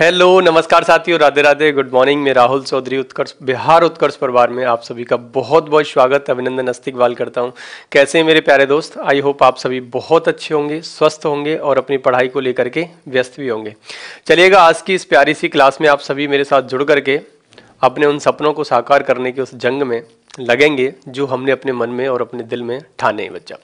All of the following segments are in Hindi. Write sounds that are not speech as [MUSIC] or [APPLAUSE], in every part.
हेलो नमस्कार साथियों राधे राधे गुड मॉर्निंग मैं राहुल चौधरी उत्कर्ष बिहार उत्कर्ष परिवार में आप सभी का बहुत बहुत स्वागत अभिनंदन अस्तिकवाल करता हूं कैसे हैं मेरे प्यारे दोस्त आई होप आप सभी बहुत अच्छे होंगे स्वस्थ होंगे और अपनी पढ़ाई को लेकर के व्यस्त भी होंगे चलिएगा आज की इस प्यारी सी क्लास में आप सभी मेरे साथ जुड़ करके अपने उन सपनों को साकार करने के उस जंग में लगेंगे जो हमने अपने मन में और अपने दिल में ठाने बच्चा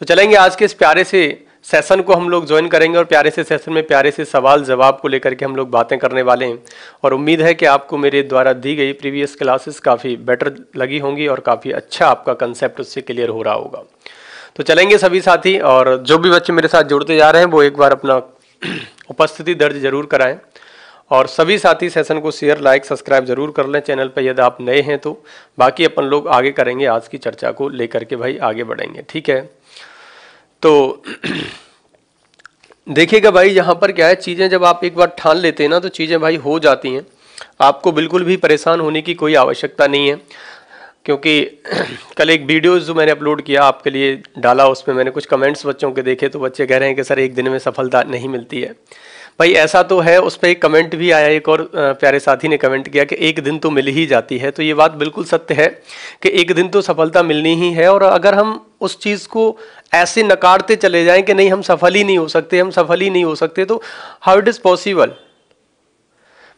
तो चलेंगे आज के इस प्यारे से सेशन को हम लोग ज्वाइन करेंगे और प्यारे से सेशन में प्यारे से सवाल जवाब को लेकर के हम लोग बातें करने वाले हैं और उम्मीद है कि आपको मेरे द्वारा दी गई प्रीवियस क्लासेस काफ़ी बेटर लगी होंगी और काफ़ी अच्छा आपका कंसेप्ट उससे क्लियर हो रहा होगा तो चलेंगे सभी साथी और जो भी बच्चे मेरे साथ जुड़ते जा रहे हैं वो एक बार अपना उपस्थिति दर्ज जरूर कराएँ और सभी साथी सेशन को शेयर लाइक सब्सक्राइब जरूर कर लें चैनल पर यदि आप नए हैं तो बाकी अपन लोग आगे करेंगे आज की चर्चा को लेकर के भाई आगे बढ़ेंगे ठीक है तो देखिएगा भाई यहाँ पर क्या है चीज़ें जब आप एक बार ठान लेते हैं ना तो चीज़ें भाई हो जाती हैं आपको बिल्कुल भी परेशान होने की कोई आवश्यकता नहीं है क्योंकि [CLEARS THROAT] कल एक वीडियो जो मैंने अपलोड किया आपके लिए डाला उसमें मैंने कुछ कमेंट्स बच्चों के देखे तो बच्चे कह रहे हैं कि सर एक दिन में सफलता नहीं मिलती है भाई ऐसा तो है उस पर एक कमेंट भी आया एक और प्यारे साथी ने कमेंट किया कि एक दिन तो मिल ही जाती है तो ये बात बिल्कुल सत्य है कि एक दिन तो सफलता मिलनी ही है और अगर हम उस चीज़ को ऐसे नकारते चले जाएं कि नहीं हम सफल ही नहीं हो सकते हम सफल ही नहीं हो सकते तो हाउ इट इज़ पॉसिबल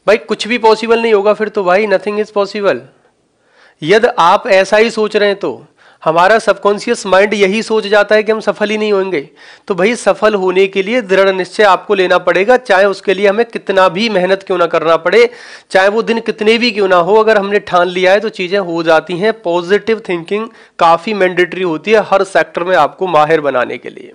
भाई कुछ भी पॉसिबल नहीं होगा फिर तो भाई नथिंग इज़ पॉसिबल यदि आप ऐसा ही सोच रहे हैं तो हमारा सबकॉन्सियस माइंड यही सोच जाता है कि हम सफल ही नहीं होंगे तो भाई सफल होने के लिए दृढ़ निश्चय आपको लेना पड़ेगा चाहे उसके लिए हमें कितना भी मेहनत क्यों ना करना पड़े चाहे वो दिन कितने भी क्यों ना हो अगर हमने ठान लिया है तो चीज़ें हो जाती हैं पॉजिटिव थिंकिंग काफ़ी मैंडेटरी होती है हर सेक्टर में आपको माहिर बनाने के लिए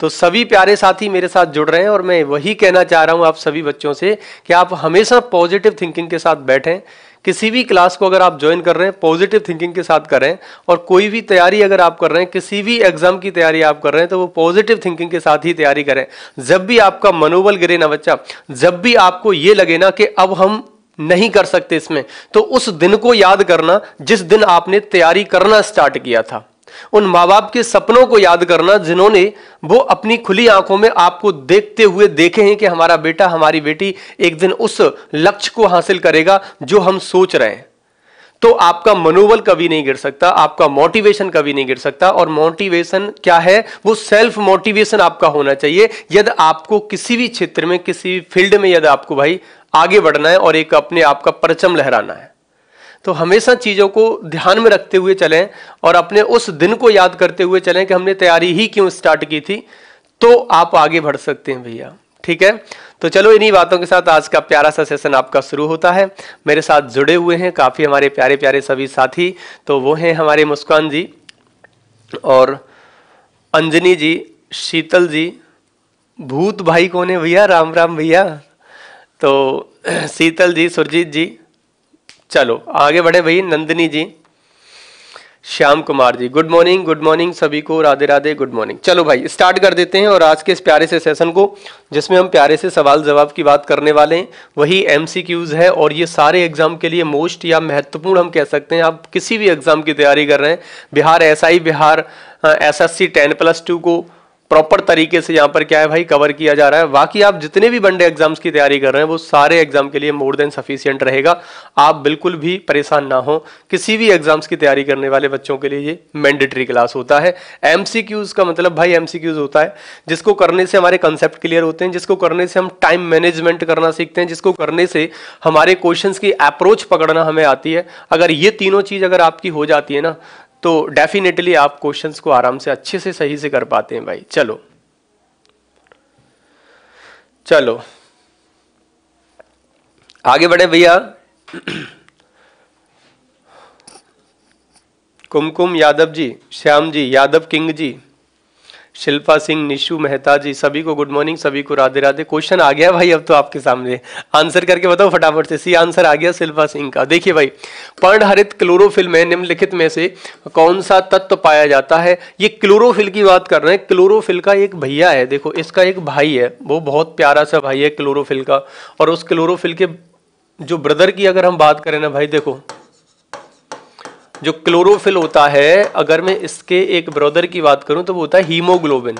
तो सभी प्यारे साथी मेरे साथ जुड़ रहे हैं और मैं वही कहना चाह रहा हूं आप सभी बच्चों से कि आप हमेशा पॉजिटिव थिंकिंग के साथ बैठें किसी भी क्लास को अगर आप ज्वाइन कर रहे हैं पॉजिटिव थिंकिंग के साथ करें और कोई भी तैयारी अगर आप कर रहे हैं किसी भी एग्जाम की तैयारी आप कर रहे हैं तो वो पॉजिटिव थिंकिंग के साथ ही तैयारी करें जब भी आपका मनोबल गिरे ना बच्चा जब भी आपको ये लगे ना कि अब हम नहीं कर सकते इसमें तो उस दिन को याद करना जिस दिन आपने तैयारी करना स्टार्ट किया था उन माँ बाप के सपनों को याद करना जिन्होंने वो अपनी खुली आंखों में आपको देखते हुए देखे हैं कि हमारा बेटा हमारी बेटी एक दिन उस लक्ष्य को हासिल करेगा जो हम सोच रहे हैं तो आपका मनोबल कभी नहीं गिर सकता आपका मोटिवेशन कभी नहीं गिर सकता और मोटिवेशन क्या है वो सेल्फ मोटिवेशन आपका होना चाहिए यदि आपको किसी भी क्षेत्र में किसी भी फील्ड में यदि आपको भाई आगे बढ़ना है और एक अपने आपका परचम लहराना है तो हमेशा चीज़ों को ध्यान में रखते हुए चलें और अपने उस दिन को याद करते हुए चलें कि हमने तैयारी ही क्यों स्टार्ट की थी तो आप आगे बढ़ सकते हैं भैया ठीक है तो चलो इन्हीं बातों के साथ आज का प्यारा सा सेशन आपका शुरू होता है मेरे साथ जुड़े हुए हैं काफ़ी हमारे प्यारे प्यारे सभी साथी तो वो हैं हमारे मुस्कान जी और अंजनी जी शीतल जी भूत भाई कौन है भैया राम राम भैया तो [CLEARS THROAT] शीतल जी सुरजीत जी चलो आगे बढ़े भाई Nandini ji Shyam Kumar ji good morning good morning सभी को राधे राधे गुड मॉर्निंग चलो भाई स्टार्ट कर देते हैं और आज के इस प्यारे से सेशन को जिसमें हम प्यारे से सवाल जवाब की बात करने वाले हैं वही एम है और ये सारे एग्जाम के लिए मोस्ट या महत्वपूर्ण हम कह सकते हैं आप किसी भी एग्जाम की तैयारी कर रहे हैं Bihar S SI, Bihar S S C ten plus two को प्रॉपर तरीके से यहाँ पर क्या है भाई कवर किया जा रहा है बाकी आप जितने भी वनडे एग्जाम्स की तैयारी कर रहे हैं वो सारे एग्जाम के लिए मोर देन सफिशियंट रहेगा आप बिल्कुल भी परेशान ना हो किसी भी एग्जाम्स की तैयारी करने वाले बच्चों के लिए ये मैंडेटरी क्लास होता है एम का मतलब भाई एम होता है जिसको करने से हमारे कंसेप्ट क्लियर होते हैं जिसको करने से हम टाइम मैनेजमेंट करना सीखते हैं जिसको करने से हमारे क्वेश्चन की अप्रोच पकड़ना हमें आती है अगर ये तीनों चीज़ अगर आपकी हो जाती है ना तो डेफिनेटली आप क्वेश्चंस को आराम से अच्छे से सही से कर पाते हैं भाई चलो चलो आगे बढ़े भैया कुमकुम यादव जी श्याम जी यादव किंग जी शिल्पा सिंह निशु मेहता जी सभी को गुड मॉर्निंग सभी को राधे राधे क्वेश्चन आ गया भाई अब तो आपके सामने आंसर करके बताओ फटाफट से सी आंसर आ गया शिल्पा सिंह का देखिए भाई पर्णहरित क्लोरोफिल में निम्नलिखित में से कौन सा तत्व पाया जाता है ये क्लोरोफिल की बात कर रहे हैं क्लोरोफिल का एक भैया है देखो इसका एक भाई है वो बहुत प्यारा सा भाई है क्लोरोफिल का और उस क्लोरोफिल के जो ब्रदर की अगर हम बात करें ना भाई देखो जो क्लोरोफिल होता है अगर मैं इसके एक ब्रदर की बात करूं तो वो होता है हीमोग्लोबिन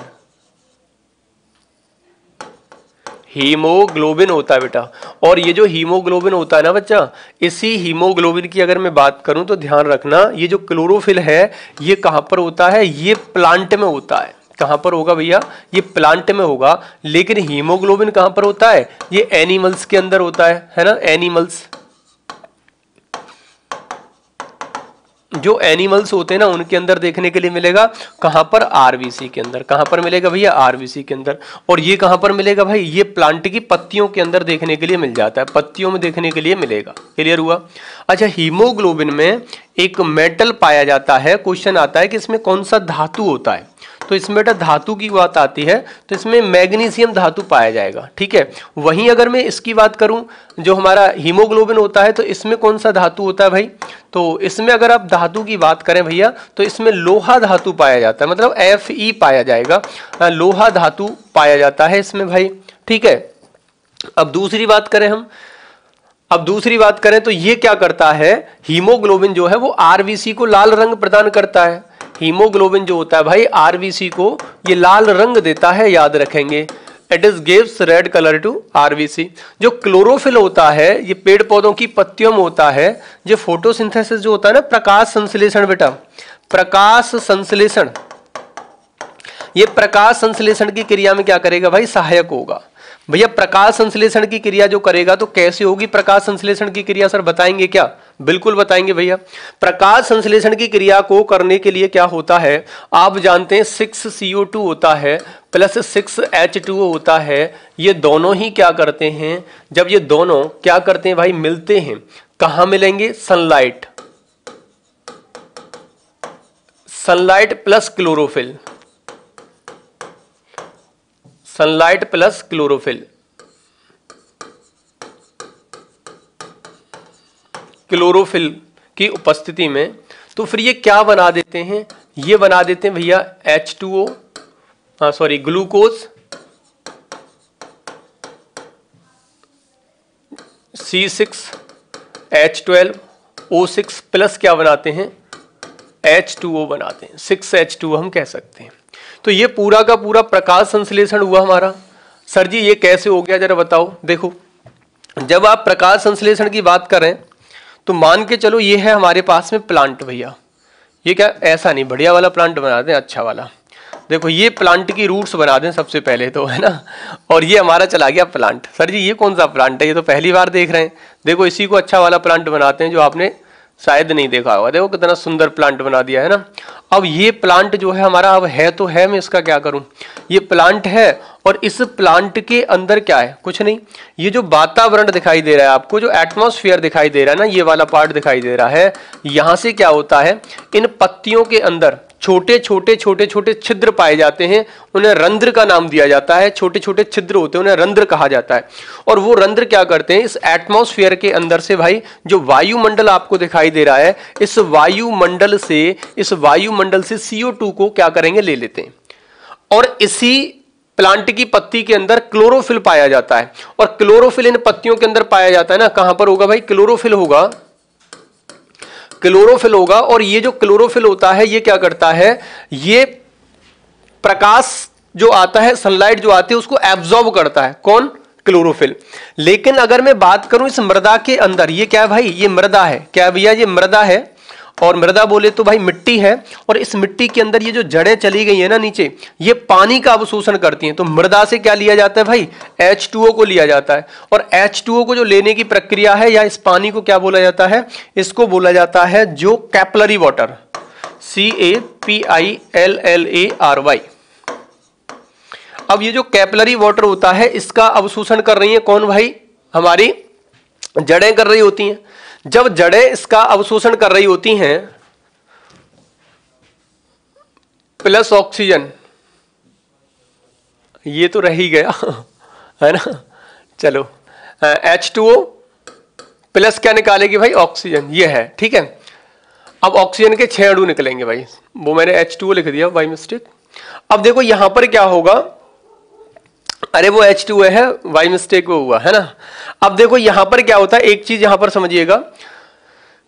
हीमोग्लोबिन होता है बेटा और ये जो हीमोग्लोबिन होता है ना बच्चा इसी हीमोग्लोबिन की अगर मैं बात करूं तो ध्यान रखना ये जो क्लोरोफिल है ये कहां पर होता है ये प्लांट में होता है कहां पर होगा भैया ये प्लांट में होगा लेकिन हीमोग्लोबिन कहां पर होता है ये एनिमल्स के अंदर होता है है ना एनिमल्स जो एनिमल्स होते हैं ना उनके अंदर देखने के लिए मिलेगा कहां पर आरबीसी के अंदर कहां पर मिलेगा भैया आरबीसी के अंदर और ये कहां पर मिलेगा भाई ये प्लांट की पत्तियों के अंदर देखने के लिए मिल जाता है पत्तियों में देखने के लिए मिलेगा क्लियर हुआ अच्छा हीमोग्लोबिन में एक मेटल पाया जाता है क्वेश्चन आता है कि इसमें कौन सा धातु होता है तो इसमें बेटा धातु की बात आती है तो इसमें मैग्नीशियम धातु पाया जाएगा ठीक है वहीं अगर मैं इसकी बात करूं जो हमारा हीमोग्लोबिन होता है तो इसमें कौन सा धातु होता है भाई तो इसमें अगर आप धातु की बात करें भैया तो इसमें लोहा धातु पाया जाता है मतलब एफ ई पाया जाएगा लोहा धातु पाया जाता है इसमें भाई ठीक है अब दूसरी बात करें हम अब दूसरी बात करें तो ये क्या करता है हीमोग्लोबिन जो है वो आरबीसी को लाल रंग प्रदान करता है हीमोग्लोबिन जो होता है भाई आरबीसी को ये लाल रंग देता है याद रखेंगे it is gives red colour to RBC जो क्लोरोफिल होता है ये पेड़ पौधों की पत्तियों में होता है जो फोटोसिंथेसिस जो होता है ना प्रकाश संश्लेषण बेटा प्रकाश संश्लेषण ये प्रकाश संश्लेषण की क्रिया में क्या करेगा भाई सहायक होगा भैया प्रकाश संश्लेषण की क्रिया जो करेगा तो कैसे होगी प्रकाश संश्लेषण की क्रिया सर बताएंगे क्या बिल्कुल बताएंगे भैया प्रकाश संश्लेषण की क्रिया को करने के लिए क्या होता है आप जानते हैं सिक्स ओ टू होता है प्लस सिक्स एच टू होता है ये दोनों ही क्या करते हैं जब ये दोनों क्या करते हैं भाई मिलते हैं कहां मिलेंगे sunlight sunlight plus chlorophyll sunlight plus chlorophyll chlorophyll की उपस्थिति में तो फिर ये क्या बना देते हैं ये बना देते हैं भैया H two O sorry glucose C six H twelve O six plus क्या बनाते हैं एच टू ओ बनाते हैं सिक्स एच टू हम कह सकते हैं तो ये पूरा का पूरा प्रकाश संश्लेषण हुआ हमारा सर जी ये कैसे हो गया जरा बताओ देखो जब आप प्रकाश संश्लेषण की बात करें तो मान के चलो ये है हमारे पास में प्लांट भैया ये क्या ऐसा नहीं बढ़िया वाला प्लांट बना दें अच्छा वाला देखो ये प्लांट की रूट्स बना दें सबसे पहले तो है ना और ये हमारा चला गया प्लांट सर जी ये कौन सा प्लांट है ये तो पहली बार देख रहे हैं देखो इसी को अच्छा वाला प्लांट बनाते हैं जो आपने शायद नहीं देखा होगा देखो कितना सुंदर प्लांट बना दिया है ना अब ये प्लांट जो है हमारा अब है तो है मैं इसका क्या करूं ये प्लांट है और इस प्लांट के अंदर क्या है कुछ नहीं ये जो वातावरण दिखाई दे रहा है आपको जो एटमॉस्फेयर दिखाई दे रहा है ना ये वाला पार्ट दिखाई दे रहा है यहां से क्या होता है इन पत्तियों के अंदर छोटे छोटे छोटे छोटे छिद्र पाए जाते हैं उन्हें रंध्र का नाम दिया जाता है छोटे छोटे छिद्र होते हैं उन्हें रंध्र कहा जाता है और वो रंध्र क्या करते हैं इस एटमोस्फियर के अंदर से भाई जो वायुमंडल आपको दिखाई दे रहा है इस वायुमंडल से इस वायुमंडल से सीओ को क्या करेंगे ले लेते हैं और इसी प्लांट की पत्ती के अंदर क्लोरोफिल पाया जाता है और क्लोरोफिल इन पत्तियों के अंदर पाया जाता है ना कहां पर होगा भाई क्लोरोफिल होगा क्लोरोफिल होगा और ये जो क्लोरोफिल होता है ये क्या करता है ये प्रकाश जो आता है सनलाइट जो आती है उसको एब्जॉर्ब करता है कौन क्लोरोफिल लेकिन अगर मैं बात करूं इस मृदा के अंदर ये क्या है भाई ये मृदा है क्या भैया ये मृदा है और मृदा बोले तो भाई मिट्टी है और इस मिट्टी के अंदर ये जो जड़ें चली गई है ना नीचे ये पानी का अवशोषण करती हैं तो मृदा से क्या लिया जाता है भाई एच को लिया जाता है और एच को जो लेने की प्रक्रिया है या इस पानी को क्या बोला जाता है इसको बोला जाता है जो capillary water C A P I L L A R Y अब ये जो कैपलरी वाटर होता है इसका अवशोषण कर रही है कौन भाई हमारी जड़ें कर रही होती हैं जब जड़ें इसका अवशोषण कर रही होती हैं प्लस ऑक्सीजन ये तो रह ही गया है ना चलो एच टू ओ प्लस क्या निकालेगी भाई ऑक्सीजन ये है ठीक है अब ऑक्सीजन के छह अणु निकलेंगे भाई वो मैंने एच टू लिख दिया बाई मिस्टेक अब देखो यहां पर क्या होगा अरे वो एच टू है वाई मिस्टेक वो हुआ है ना अब देखो यहां पर क्या होता है एक चीज यहां पर समझिएगा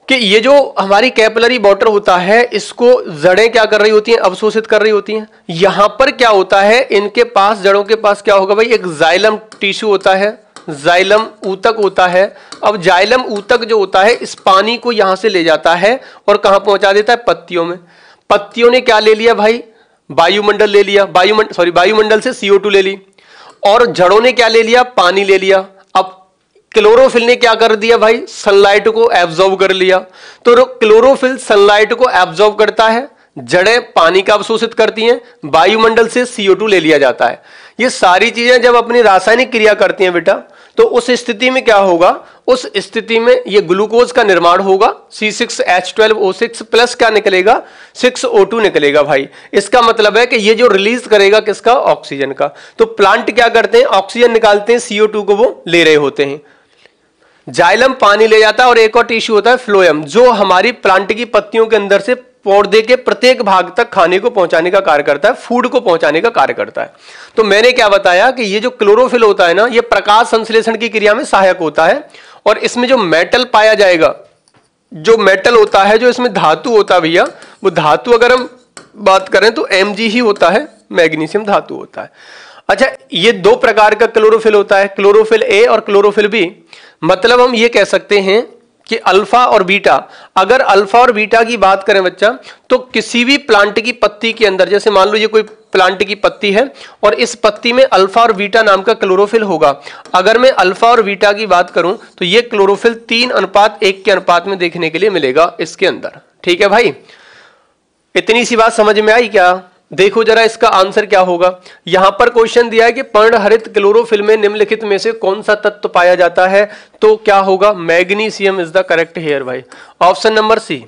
कि ये जो हमारी कैपलरी बॉटर होता है इसको जड़ें क्या कर रही होती हैं अवशोषित कर रही होती हैं यहां पर क्या होता है इनके पास जड़ों के पास क्या होगा भाई एक जाइलम टिश्यू होता है जाइलम ऊतक होता है अब जाइलम ऊतक जो होता है इस पानी को यहां से ले जाता है और कहां पहुंचा देता है पत्तियों में पत्तियों ने क्या ले लिया भाई वायुमंडल ले लिया वायुमंडल सॉरी वायुमंडल से सीओ ले ली और जड़ों ने क्या ले लिया पानी ले लिया अब क्लोरोफिल ने क्या कर दिया भाई सनलाइट को एब्जॉर्व कर लिया तो क्लोरोफिल सनलाइट को एब्जॉर्व करता है जड़ें पानी का अवशोषित करती हैं वायुमंडल से टू ले लिया जाता है ये सारी चीजें जब अपनी रासायनिक क्रिया करती हैं बेटा तो उस स्थिति में क्या होगा उस स्थिति में ये ग्लूकोज का निर्माण होगा C six H twelve O six plus क्या निकलेगा सिक्स ओ टू निकलेगा भाई इसका मतलब है कि ये जो रिलीज करेगा किसका ऑक्सीजन का तो प्लांट क्या करते हैं ऑक्सीजन निकालते हैं सीओ टू को वो ले रहे होते हैं जाइलम पानी ले जाता है और एक और टिश्यू होता है फ्लोएम जो हमारी प्लांट की पत्तियों के अंदर से पौधे के प्रत्येक भाग तक खाने को पहुंचाने का कार्य करता है फूड को पहुंचाने का कार्य करता है तो मैंने क्या बताया कि ये जो क्लोरोफिल होता है ना ये प्रकाश संश्लेषण की क्रिया में सहायक होता है और इसमें जो मेटल पाया जाएगा जो मेटल होता है जो इसमें धातु होता है भैया वो धातु अगर हम बात करें तो एम ही होता है मैग्नीशियम धातु होता है अच्छा ये दो प्रकार का क्लोरोफिल होता है क्लोरोफिल ए और क्लोरोफिल बी मतलब हम ये कह सकते हैं कि अल्फा और बीटा अगर अल्फा और बीटा की बात करें बच्चा तो किसी भी प्लांट की पत्ती के अंदर जैसे मान लो ये कोई प्लांट की पत्ती है और इस पत्ती में अल्फा और बीटा नाम का क्लोरोफिल होगा अगर मैं अल्फा और बीटा की बात करूं तो ये क्लोरोफिल तीन अनुपात एक के अनुपात में देखने के लिए मिलेगा इसके अंदर ठीक है भाई इतनी सी बात समझ में आई क्या देखो जरा इसका आंसर क्या होगा यहां पर क्वेश्चन दिया है कि पर्णहरित क्लोरोफिल में निम्नलिखित में से कौन सा तत्व पाया जाता है तो क्या होगा magnesium is the correct here भाई option number C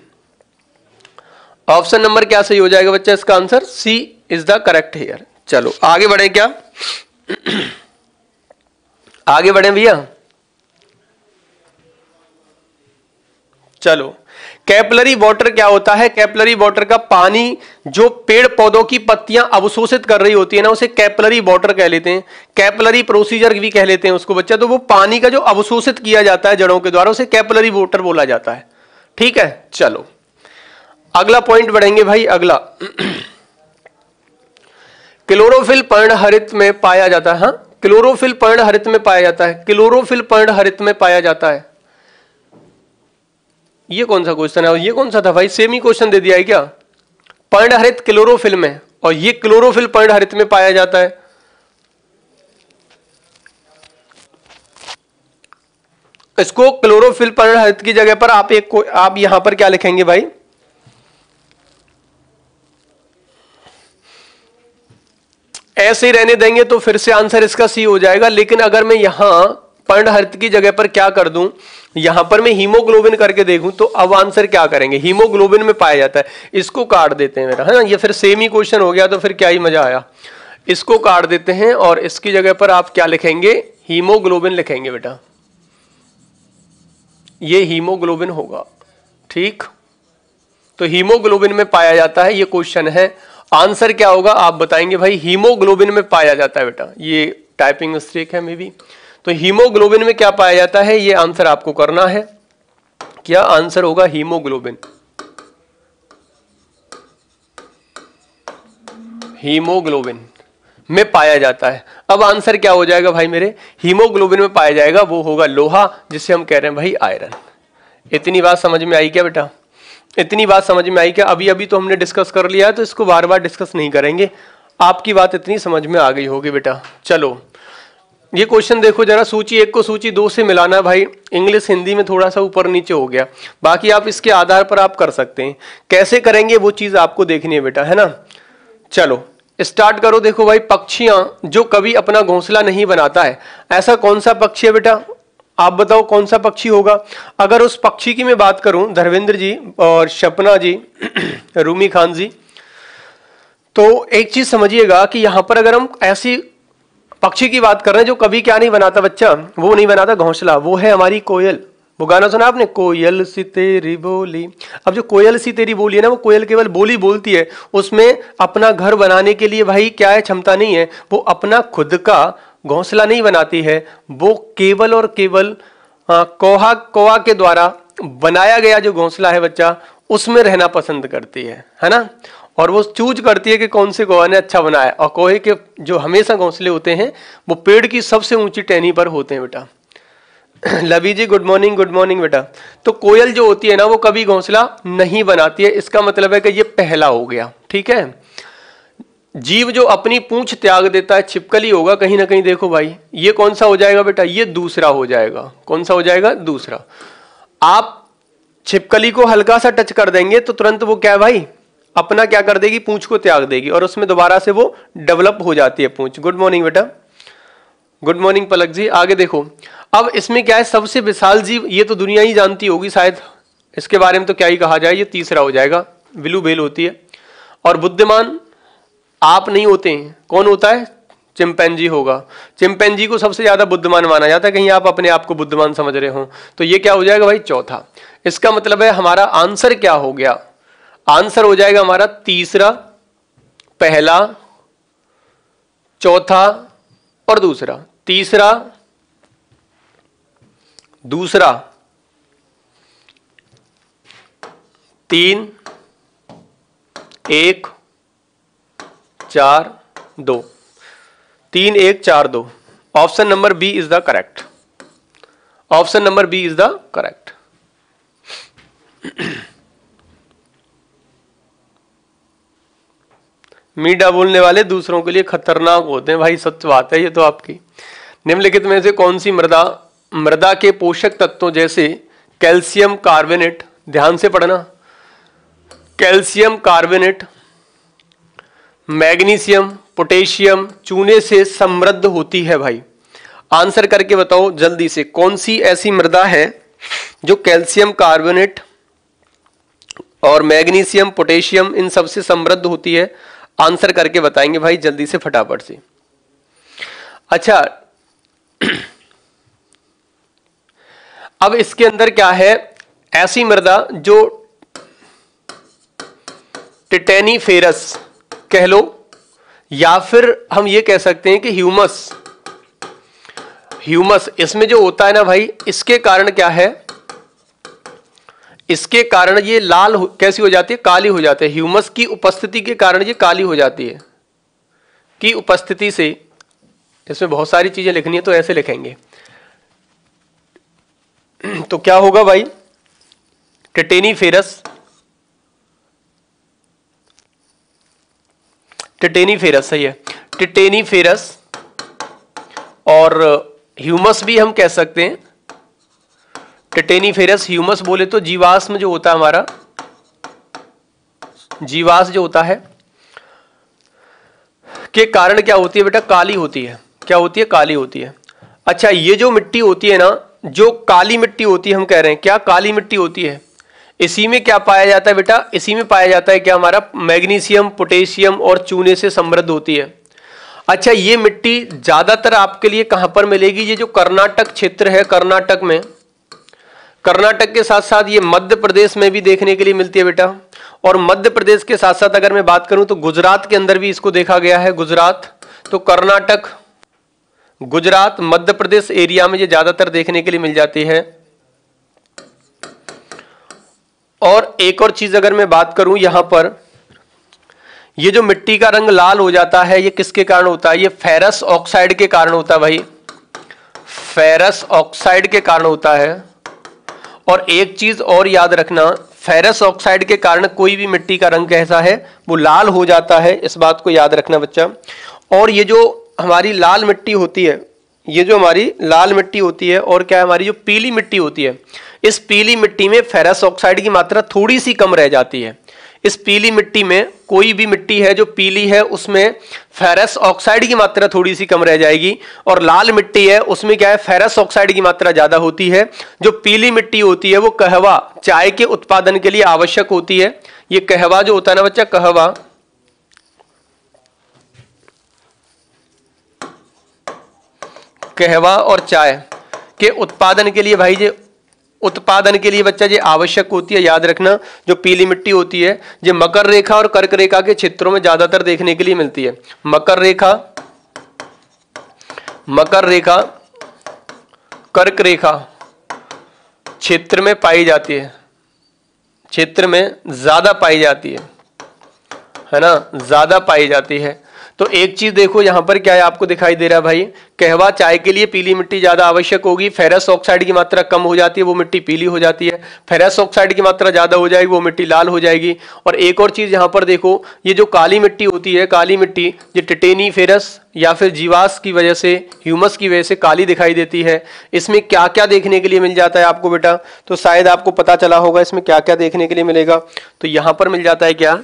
option number क्या सही हो जाएगा बच्चा इसका answer C is the correct here चलो आगे बढ़े क्या आगे बढ़े भैया चलो कैपलरी वाटर क्या होता है कैपलरी वाटर का पानी जो पेड़ पौधों की पत्तियां अवशोषित कर रही होती है ना उसे कैपलरी वाटर कह लेते हैं कैपलरी प्रोसीजर भी कह लेते हैं उसको बच्चा तो वो पानी का जो अवशोषित किया जाता है जड़ों के द्वारा उसे कैपलरी वाटर बोला जाता है ठीक है चलो अगला पॉइंट बढ़ेंगे भाई अगला क्लोरोफिल पर्ण हरित में पाया जाता है हाँ क्लोरोफिल पर्ण हरित में पाया जाता है क्लोरोफिल पर्ण हरित में पाया जाता है ये कौन सा क्वेश्चन है और ये कौन सा था भाई सेम ही क्वेश्चन दे दिया है क्या पर्णहरित क्लोरोफिल में और ये क्लोरोफिल पर्णहरित में पाया जाता है इसको क्लोरोफिल पर्णहरित की जगह पर आप एक आप यहां पर क्या लिखेंगे भाई ऐसे ही रहने देंगे तो फिर से आंसर इसका सी हो जाएगा लेकिन अगर मैं यहां पर्णहरित की जगह पर क्या कर दूं यहां पर मैं हीमोग्लोबिन करके देखूं तो अब आंसर क्या करेंगे हीमोग्लोबिन में पाया जाता है इसको काट देते हैं मेरा है हाँ, ना ये फिर सेम ही क्वेश्चन हो गया तो फिर क्या ही मजा आया इसको काट देते हैं और इसकी जगह पर आप क्या लिखेंगे हीमोग्लोबिन लिखेंगे बेटा ये हीमोग्लोबिन होगा ठीक तो हीमोग्लोबिन में पाया जाता है ये क्वेश्चन है आंसर क्या होगा आप बताएंगे भाई हीमोग्लोबिन में पाया जाता है बेटा ये टाइपिंग मिस्टेक है मे बी तो हीमोग्लोबिन में क्या पाया जाता है ये आंसर आपको करना है क्या आंसर होगा हीमोग्लोबिन हीमोग्लोबिन में पाया जाता है अब आंसर क्या हो जाएगा भाई मेरे हीमोग्लोबिन में पाया जाएगा वो होगा लोहा जिसे हम कह रहे हैं भाई आयरन इतनी बात समझ में आई क्या बेटा इतनी बात समझ में आई क्या अभी अभी तो हमने डिस्कस कर लिया है तो इसको बार बार डिस्कस नहीं करेंगे आपकी बात इतनी समझ में आ गई होगी बेटा चलो ये क्वेश्चन देखो जरा सूची एक को सूची दो से मिलाना भाई इंग्लिश हिंदी में थोड़ा सा ऊपर नीचे हो गया बाकी आप इसके आधार पर आप कर सकते हैं कैसे करेंगे वो चीज आपको देखनी है बेटा है ना चलो स्टार्ट करो देखो भाई पक्षियां जो कभी अपना घोंसला नहीं बनाता है ऐसा कौन सा पक्षी है बेटा आप बताओ कौन सा पक्षी होगा अगर उस पक्षी की मैं बात करूं धर्मेंद्र जी और शपना जी [CLEARS THROAT] रूमी खान जी तो एक चीज समझिएगा कि यहां पर अगर हम ऐसी पक्षी की बात कर रहे हैं जो कभी क्या नहीं बनाता बच्चा वो नहीं बनाता घोंसला वो है हमारी कोयल वो गाना सुना आपने कोयल सी तेरी बोली अब जो कोयल सी तेरी बोली है ना वो कोयल केवल बोली बोलती है उसमें अपना घर बनाने के लिए भाई क्या है क्षमता नहीं है वो अपना खुद का घोंसला नहीं बनाती है वो केवल और केवल कोहा कोहा के द्वारा बनाया गया जो घोंसला है बच्चा उसमें रहना पसंद करती है है ना और वो चूज करती है कि कौन से गोवा ने अच्छा बनाया और कोहे के जो हमेशा घोंसले होते हैं वो पेड़ की सबसे ऊंची टहनी पर होते हैं बेटा [CLEARS THROAT] Lavi ji good morning good morning बेटा तो कोयल जो होती है ना वो कभी घोंसला नहीं बनाती है इसका मतलब है कि ये पहला हो गया ठीक है जीव जो अपनी पूंछ त्याग देता है छिपकली होगा कहीं ना कहीं देखो भाई ये कौन सा हो जाएगा बेटा ये दूसरा हो जाएगा कौन सा हो जाएगा दूसरा आप छिपकली को हल्का सा टच कर देंगे तो तुरंत वो क्या है भाई अपना क्या कर देगी पूंछ को त्याग देगी और उसमें दोबारा से वो डेवलप हो जाती है पूंछ गुड मॉर्निंग बेटा गुड मॉर्निंग पलक जी आगे देखो अब इसमें क्या है सबसे विशाल जीव ये तो दुनिया ही जानती होगी शायद इसके बारे में तो क्या ही कहा जाए ये तीसरा हो जाएगा विलू बेल होती है और बुद्धिमान आप नहीं होते हैं कौन होता है चिंपैनजी होगा चिंपैनजी को सबसे ज्यादा बुद्धिमान माना जाता है कहीं आप अपने आप को बुद्धिमान समझ रहे हो तो ये क्या हो जाएगा भाई चौथा इसका मतलब है हमारा आंसर क्या हो गया आंसर हो जाएगा हमारा तीसरा पहला चौथा और दूसरा तीसरा दूसरा तीन एक चार दो तीन एक चार दो option number B is the correct option number B is the correct मीडा बोलने वाले दूसरों के लिए खतरनाक होते हैं भाई सच बात है ये तो आपकी निम्नलिखित में से कौन सी मृदा मृदा के पोषक तत्वों जैसे कैल्शियम कार्बोनेट ध्यान से पढ़ना कैल्शियम कार्बोनेट मैग्नीशियम पोटेशियम चूने से समृद्ध होती है भाई आंसर करके बताओ जल्दी से कौन सी ऐसी मृदा है जो कैल्शियम कार्बोनेट और मैग्नीशियम पोटेशियम इन सबसे समृद्ध होती है आंसर करके बताएंगे भाई जल्दी से फटाफट से अच्छा अब इसके अंदर क्या है ऐसी मृदा जो फेरस कह लो या फिर हम ये कह सकते हैं कि ह्यूमस ह्यूमस इसमें जो होता है ना भाई इसके कारण क्या है इसके कारण ये लाल कैसी हो जाती है काली हो जाती है ह्यूमस की उपस्थिति के कारण ये काली हो जाती है की उपस्थिति से इसमें बहुत सारी चीजें लिखनी है तो ऐसे लिखेंगे तो क्या होगा भाई टिटेनी टिटेनी फेरस सही है फेरस और ह्यूमस भी हम कह सकते हैं टिटेनीफेरस ह्यूमस बोले तो जीवाश्म जो होता है हमारा जीवाश्म जो होता है के कारण क्या होती है बेटा काली होती है क्या होती है काली होती है अच्छा ये जो मिट्टी होती है ना जो काली मिट्टी होती है हम कह रहे हैं क्या काली मिट्टी होती है इसी में क्या पाया जाता है बेटा इसी में पाया जाता है क्या हमारा मैग्नीशियम पोटेशियम और चूने से समृद्ध होती है अच्छा ये मिट्टी ज़्यादातर आपके लिए कहाँ पर मिलेगी ये जो कर्नाटक क्षेत्र है कर्नाटक में कर्नाटक के साथ साथ ये मध्य प्रदेश में भी देखने के लिए मिलती है बेटा और मध्य प्रदेश के साथ साथ अगर मैं बात करूं तो गुजरात के अंदर भी इसको देखा गया है गुजरात तो कर्नाटक गुजरात मध्य प्रदेश एरिया में ये ज्यादातर देखने के लिए मिल जाती है और एक और चीज अगर मैं बात करूं यहां पर ये जो मिट्टी का रंग लाल हो जाता है ये किसके कारण होता है ये फेरस ऑक्साइड के कारण होता है भाई फेरस ऑक्साइड के कारण होता है और एक चीज और याद रखना फेरस ऑक्साइड के कारण कोई भी मिट्टी का रंग कैसा है वो लाल हो जाता है इस बात को याद रखना बच्चा और ये जो हमारी लाल मिट्टी होती है ये जो हमारी लाल मिट्टी होती है और क्या हमारी जो पीली मिट्टी होती है इस पीली मिट्टी में फेरस ऑक्साइड की मात्रा थोड़ी सी कम रह जाती है इस पीली मिट्टी में कोई भी मिट्टी है जो पीली है उसमें फेरस ऑक्साइड की मात्रा थोड़ी सी कम रह जाएगी और लाल मिट्टी है उसमें क्या है फेरस ऑक्साइड की मात्रा ज़्यादा होती है जो पीली मिट्टी होती है वो कहवा चाय के उत्पादन के लिए आवश्यक होती है ये कहवा जो होता है ना बच्चा कहवा कहवा और चाय के उत्पादन के लिए भाई जी उत्पादन के लिए बच्चा ये आवश्यक होती है याद रखना जो पीली मिट्टी होती है ये मकर रेखा और कर्क रेखा के क्षेत्रों में ज्यादातर देखने के लिए मिलती है मकर रेखा मकर रेखा कर्क रेखा क्षेत्र में पाई जाती है क्षेत्र में ज्यादा पाई जाती है है ना ज्यादा पाई जाती है तो एक चीज देखो यहां पर क्या है आपको दिखाई दे रहा है भाई कहवा चाय के लिए पीली मिट्टी ज्यादा आवश्यक होगी फेरस ऑक्साइड की मात्रा कम हो जाती है वो मिट्टी पीली हो जाती है फेरस ऑक्साइड की मात्रा ज्यादा हो जाएगी वो मिट्टी लाल हो जाएगी और एक और चीज यहां पर देखो ये जो काली मिट्टी होती है काली मिट्टी ये टिटेनी फेरस या फिर जीवास की वजह से ह्यूमस की वजह से काली दिखाई देती है इसमें क्या क्या देखने के लिए मिल जाता है आपको बेटा तो शायद आपको पता चला होगा इसमें क्या क्या देखने के लिए मिलेगा तो यहां पर मिल जाता है क्या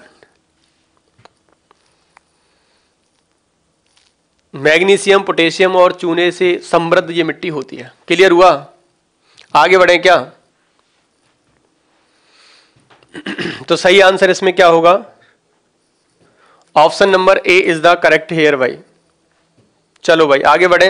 मैग्नीशियम पोटेशियम और चूने से समृद्ध ये मिट्टी होती है क्लियर हुआ आगे बढ़े क्या [CLEARS THROAT] तो सही आंसर इसमें क्या होगा option number A is the correct here भाई चलो भाई आगे बढ़े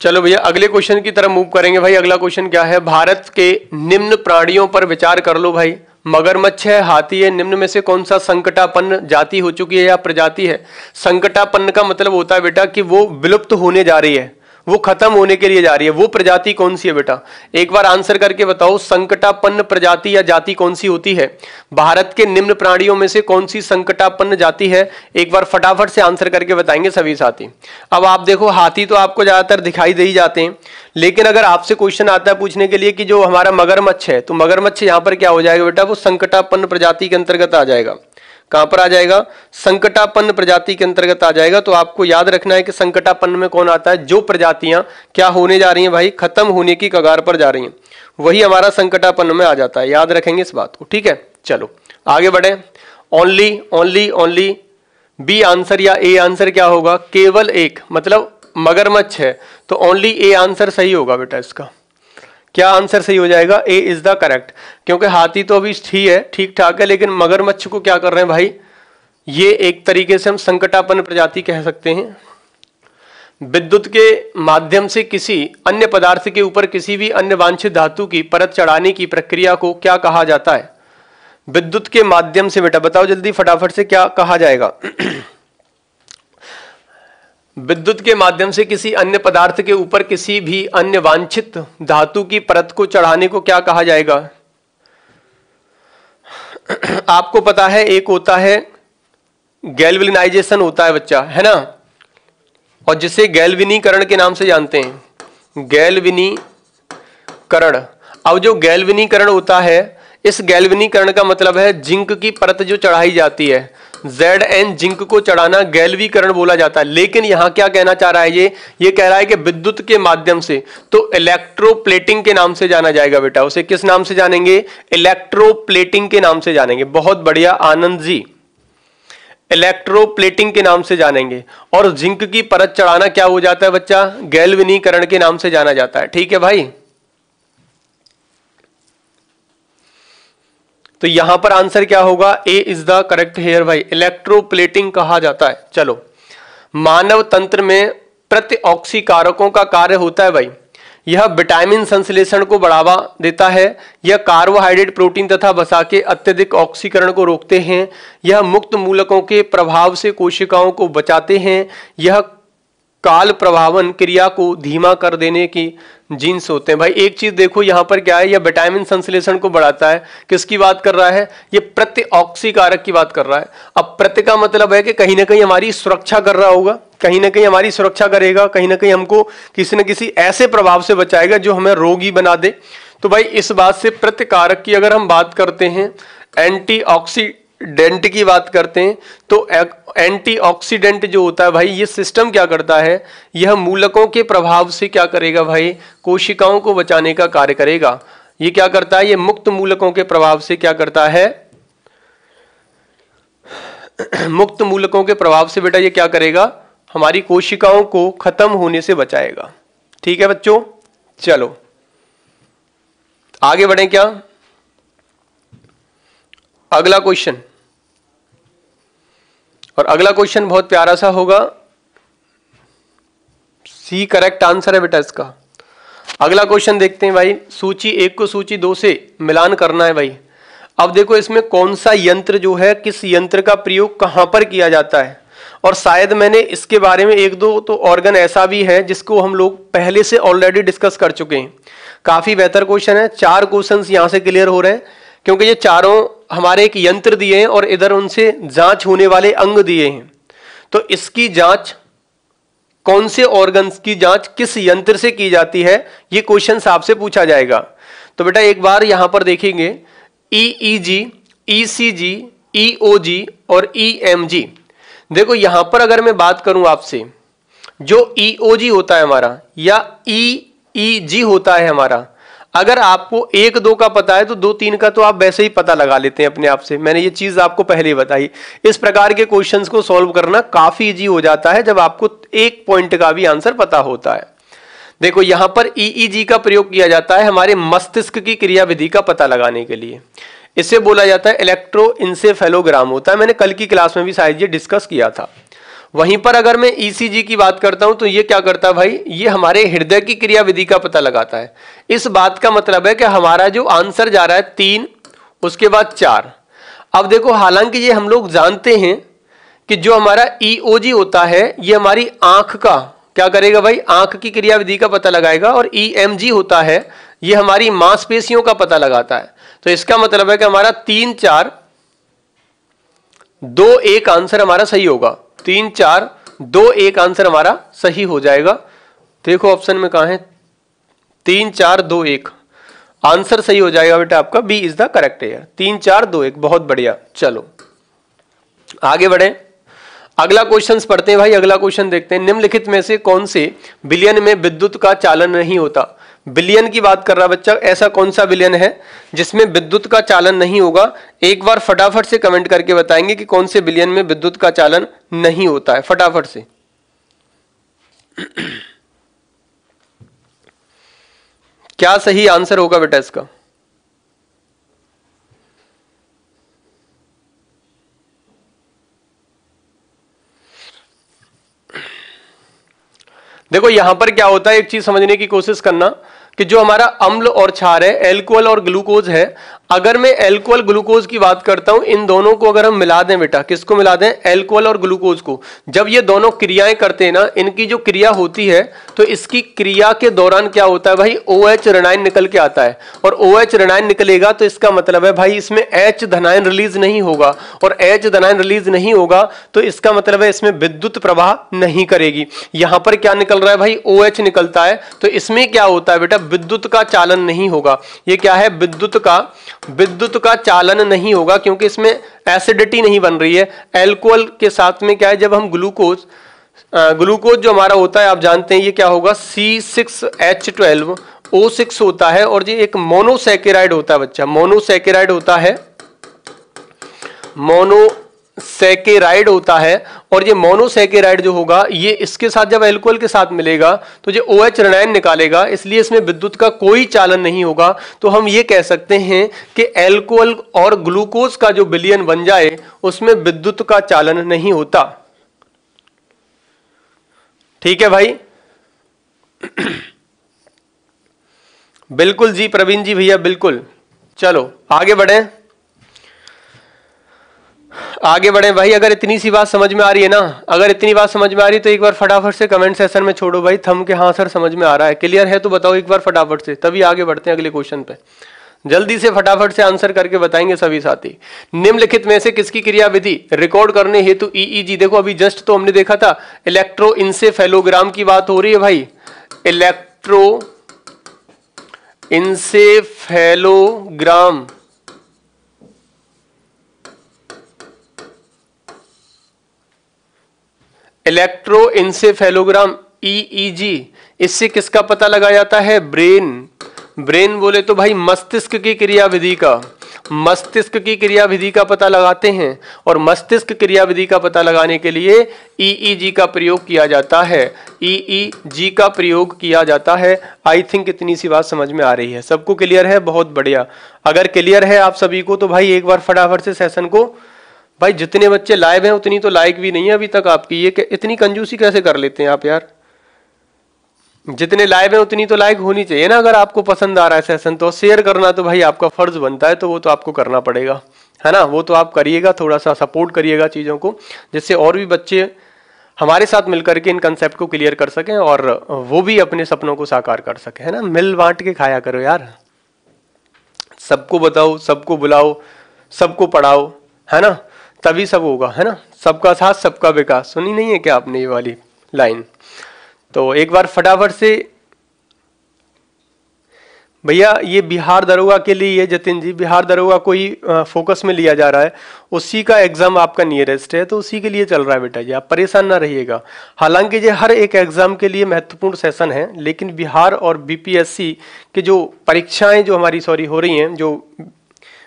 चलो भैया अगले क्वेश्चन की तरफ मूव करेंगे भाई अगला क्वेश्चन क्या है भारत के निम्न प्राणियों पर विचार कर लो भाई मगरमच्छ है हाथी है निम्न में से कौन सा संकटापन्न जाति हो चुकी है या प्रजाति है संकटापन्न का मतलब होता है बेटा कि वो विलुप्त होने जा रही है वो खत्म होने के लिए जा रही है वो प्रजाति कौन सी है बेटा एक बार आंसर करके बताओ संकटापन्न प्रजाति या जाति कौन सी होती है भारत के निम्न प्राणियों में से कौन सी संकटापन्न जाति है एक बार फटाफट से आंसर करके बताएंगे सभी साथी अब आप देखो हाथी तो आपको ज्यादातर दिखाई दे ही जाते हैं लेकिन अगर आपसे क्वेश्चन आता है पूछने के लिए कि जो हमारा मगरमच्छ है तो मगरमच्छ यहां पर क्या हो जाएगा बेटा वो संकटापन्न प्रजाति के अंतर्गत आ जाएगा कहां पर आ जाएगा संकटापन्न प्रजाति के अंतर्गत आ जाएगा तो आपको याद रखना है कि संकटापन्न में कौन आता है जो प्रजातियां क्या होने जा रही हैं भाई खत्म होने की कगार पर जा रही हैं वही हमारा संकटापन्न में आ जाता है याद रखेंगे इस बात को ठीक है चलो आगे बढ़े only only only B answer या ए आंसर क्या होगा केवल एक मतलब मगरमच्छ है तो ओनली ए आंसर सही होगा बेटा इसका क्या आंसर सही हो जाएगा ए इज द करेक्ट क्योंकि हाथी तो अभी ठीक है ठीक ठाक है लेकिन मगरमच्छ को क्या कर रहे हैं भाई ये एक तरीके से हम संकटापन प्रजाति कह सकते हैं विद्युत के माध्यम से किसी अन्य पदार्थ के ऊपर किसी भी अन्य वांछित धातु की परत चढ़ाने की प्रक्रिया को क्या कहा जाता है विद्युत के माध्यम से बेटा बताओ जल्दी फटाफट से क्या कहा जाएगा [CLEARS THROAT] विद्युत के माध्यम से किसी अन्य पदार्थ के ऊपर किसी भी अन्य वांछित धातु की परत को चढ़ाने को क्या कहा जाएगा आपको पता है एक होता है गैल्विनाइजेशन होता है बच्चा है ना और जिसे गैल्विनीकरण के नाम से जानते हैं गैल्विनीकरण अब जो गैल्विनीकरण होता है इस गैल्विनीकरण का मतलब है जिंक की परत जो चढ़ाई जाती है जेड एन जिंक को चढ़ाना गैलवीकरण बोला जाता है लेकिन यहां क्या कहना चाह रहा है ये ये कह रहा है कि विद्युत के माध्यम से तो इलेक्ट्रोप्लेटिंग के नाम से जाना जाएगा बेटा उसे किस नाम से जानेंगे इलेक्ट्रोप्लेटिंग के नाम से जानेंगे बहुत बढ़िया आनंद जी इलेक्ट्रोप्लेटिंग के नाम से जानेंगे और जिंक की परत चढ़ाना क्या हो जाता है बच्चा गैलविनीकरण के नाम से जाना जाता है ठीक है भाई तो यहां पर आंसर क्या होगा A is the correct here भाई इलेक्ट्रोप्लेटिंग कहा जाता है चलो मानव तंत्र में प्रति कारकों का कार्य होता है भाई यह विटामिन संश्लेषण को बढ़ावा देता है यह कार्बोहाइड्रेट प्रोटीन तथा वसा के अत्यधिक ऑक्सीकरण को रोकते हैं यह मुक्त मूलकों के प्रभाव से कोशिकाओं को बचाते हैं यह काल प्रभावन क्रिया को धीमा कर देने की जीन्स होते हैं भाई एक चीज देखो यहां पर क्या है यह विटामिन संश्लेषण को बढ़ाता है किसकी बात कर रहा है यह प्रति कारक की बात कर रहा है अब प्रति का मतलब है कि कहीं ना कहीं हमारी सुरक्षा कर रहा होगा कहीं ना कहीं हमारी सुरक्षा करेगा कहीं ना कहीं हमको किसी न किसी ऐसे प्रभाव से बचाएगा जो हमें रोगी बना दे तो भाई इस बात से प्रतिकारक की अगर हम बात करते हैं एंटीऑक्सी डेंट की बात करते हैं तो एंटीऑक्सीडेंट जो होता है भाई ये सिस्टम क्या करता है यह मूलकों के प्रभाव से क्या करेगा भाई कोशिकाओं को बचाने का कार्य करेगा ये क्या करता है ये मुक्त मूलकों के प्रभाव से क्या करता है मुक्त मूलकों के प्रभाव से बेटा ये क्या करेगा हमारी कोशिकाओं को खत्म होने से बचाएगा ठीक है बच्चों चलो आगे बढ़े क्या अगला क्वेश्चन और अगला क्वेश्चन बहुत प्यारा सा होगा सी करेक्ट आंसर है बेटा इसका अगला क्वेश्चन देखते हैं भाई सूची एक को सूची दो से मिलान करना है भाई अब देखो इसमें कौन सा यंत्र जो है किस यंत्र का प्रयोग कहां पर किया जाता है और शायद मैंने इसके बारे में एक दो तो ऑर्गन ऐसा भी है जिसको हम लोग पहले से ऑलरेडी डिस्कस कर चुके हैं काफ़ी बेहतर क्वेश्चन है चार क्वेश्चन यहां से क्लियर हो रहे हैं क्योंकि ये चारों हमारे एक यंत्र दिए हैं और इधर उनसे जांच होने वाले अंग दिए हैं तो इसकी जांच कौन से ऑर्गन्स की जांच किस यंत्र से की जाती है ये क्वेश्चन आपसे पूछा जाएगा तो बेटा एक बार यहां पर देखेंगे ई ईसीजी जी ई सी जी ई ओ जी और ई एम जी देखो यहां पर अगर मैं बात करूं आपसे जो ई ओ जी होता है हमारा या ईईजी e e होता है हमारा अगर आपको एक दो का पता है तो दो तीन का तो आप वैसे ही पता लगा लेते हैं अपने आप से मैंने ये चीज आपको पहले बताई इस प्रकार के क्वेश्चन को सॉल्व करना काफी इजी हो जाता है जब आपको एक पॉइंट का भी आंसर पता होता है देखो यहां पर ईईजी e e का प्रयोग किया जाता है हमारे मस्तिष्क की क्रियाविधि का पता लगाने के लिए इसे बोला जाता है इलेक्ट्रो इनसे होता है मैंने कल की क्लास में भी शायद ये डिस्कस किया था वहीं पर अगर मैं ईसीजी e की बात करता हूं तो ये क्या करता है भाई ये हमारे हृदय की क्रियाविधि का पता लगाता है इस बात का मतलब है कि हमारा जो आंसर जा रहा है तीन उसके बाद चार अब देखो हालांकि ये हम लोग जानते हैं कि जो हमारा ईओजी e होता है ये हमारी आंख का क्या करेगा भाई आंख की क्रिया विधि का पता लगाएगा और ई e होता है ये हमारी मांसपेशियों का पता लगाता है तो इसका मतलब है कि हमारा तीन चार दो एक आंसर हमारा सही होगा तीन चार दो एक आंसर हमारा सही हो जाएगा देखो ऑप्शन में कहा है तीन चार दो एक आंसर सही हो जाएगा बेटा आपका B is the correct here तीन चार दो एक बहुत बढ़िया चलो आगे बढ़े अगला क्वेश्चन पढ़ते हैं भाई अगला क्वेश्चन देखते हैं निम्नलिखित में से कौन से बिलियन में विद्युत का चालन नहीं होता बिलियन की बात कर रहा बच्चा ऐसा कौन सा बिलियन है जिसमें विद्युत का चालन नहीं होगा एक बार फटाफट से कमेंट करके बताएंगे कि कौन से बिलियन में विद्युत का चालन नहीं होता है फटाफट से क्या सही आंसर होगा बेटा इसका देखो यहां पर क्या होता है एक चीज समझने की कोशिश करना कि जो हमारा अम्ल और क्षार है एल्कोहल और ग्लूकोज है अगर मैं एल्कोहल ग्लूकोज की बात करता हूं इन दोनों को अगर हम मिला दें बेटा किसको मिला दें एल्कोहल और ग्लूकोज को जब ये दोनों क्रियाएं करते हैं ना इनकी जो क्रिया होती है तो इसकी क्रिया के दौरान क्या होता है भाई ओ एच रणायन निकल के आता है और ओ एच रणायन निकलेगा तो इसका मतलब है भाई इसमें एच धनायन रिलीज नहीं होगा और एच धनायन रिलीज नहीं होगा तो इसका मतलब है इसमें विद्युत प्रवाह नहीं करेगी यहां पर क्या निकल रहा है भाई ओ एच निकलता है तो इसमें क्या होता है बेटा विद्युत का चालन नहीं होगा ये क्या है विद्युत का विद्युत का चालन नहीं होगा क्योंकि इसमें एसिडिटी नहीं बन रही है एल्कोहल के साथ में क्या है जब हम ग्लूकोज ग्लूकोज जो हमारा होता है आप जानते हैं ये क्या होगा C six H twelve O six होता है और ये एक मोनोसेकेराइड होता है बच्चा मोनोसेकेराइड होता है मोनो सेकेराइड होता है और ये मोनोसेकेराइड जो होगा ये इसके साथ जब एल्कोहल के साथ मिलेगा तो ये ओ एच रणायन निकालेगा इसलिए इसमें विद्युत का कोई चालन नहीं होगा तो हम ये कह सकते हैं कि एल्कोहल और ग्लूकोज का जो बिलियन बन जाए उसमें विद्युत का चालन नहीं होता ठीक है भाई [CLEARS THROAT] बिल्कुल जी प्रवीण जी भैया बिल्कुल चलो आगे बढ़े आगे बढ़े भाई अगर इतनी सी बात समझ में आ रही है ना अगर इतनी बात समझ में आ रही है तो एक बार फटाफट से कमेंट सेशन में छोड़ो भाई थम के हाँ सर समझ में आ रहा है क्लियर है तो बताओ एक बार फटाफट से तभी आगे बढ़ते हैं अगले क्वेश्चन पे जल्दी से फटाफट से आंसर करके बताएंगे सभी साथी निम्नलिखित में से किसकी क्रियाविधि रिकॉर्ड करने हेतु ईईजी e e देखो अभी जस्ट तो हमने देखा था इलेक्ट्रो इनसेफेलोग्राम की बात हो रही है भाई electroencephalogram electroencephalogram EEG इससे किसका पता लगा जाता है ब्रेन ब्रेन बोले तो भाई मस्तिष्क की क्रियाविधि का मस्तिष्क की क्रियाविधि का पता लगाते हैं और मस्तिष्क क्रियाविधि का पता लगाने के लिए ईईजी e e का प्रयोग किया जाता है ईईजी e का प्रयोग किया जाता है आई थिंक इतनी सी बात समझ में आ रही है सबको क्लियर है बहुत बढ़िया अगर क्लियर है आप सभी को तो भाई एक बार फटाफट से सेशन को भाई जितने बच्चे लाइव हैं उतनी तो लाइक भी नहीं है अभी तक आपकी ये इतनी कंजूसी कैसे कर लेते हैं आप यार जितने लाइव हैं उतनी तो लाइक होनी चाहिए ना अगर आपको पसंद आ रहा है सेशन तो शेयर करना तो भाई आपका फर्ज बनता है तो वो तो आपको करना पड़ेगा है ना वो तो आप करिएगा थोड़ा सा सपोर्ट करिएगा चीज़ों को जिससे और भी बच्चे हमारे साथ मिलकर के इन कंसेप्ट को क्लियर कर सकें और वो भी अपने सपनों को साकार कर सकें है ना मिल बांट के खाया करो यार सबको बताओ सबको बुलाओ सबको पढ़ाओ है ना तभी सब होगा है ना सबका साथ सबका विकास सुनी नहीं है क्या आपने ये वाली लाइन तो एक बार फटाफट से भैया ये बिहार दरोगा के लिए है जतिन जी बिहार दरोगा कोई फोकस में लिया जा रहा है उसी का एग्ज़ाम आपका नियरेस्ट है तो उसी के लिए चल रहा है बेटा जी आप परेशान ना रहिएगा हालांकि ये हर एक एग्ज़ाम के लिए महत्वपूर्ण सेशन है लेकिन बिहार और बीपीएससी के जो परीक्षाएं जो हमारी सॉरी हो रही हैं जो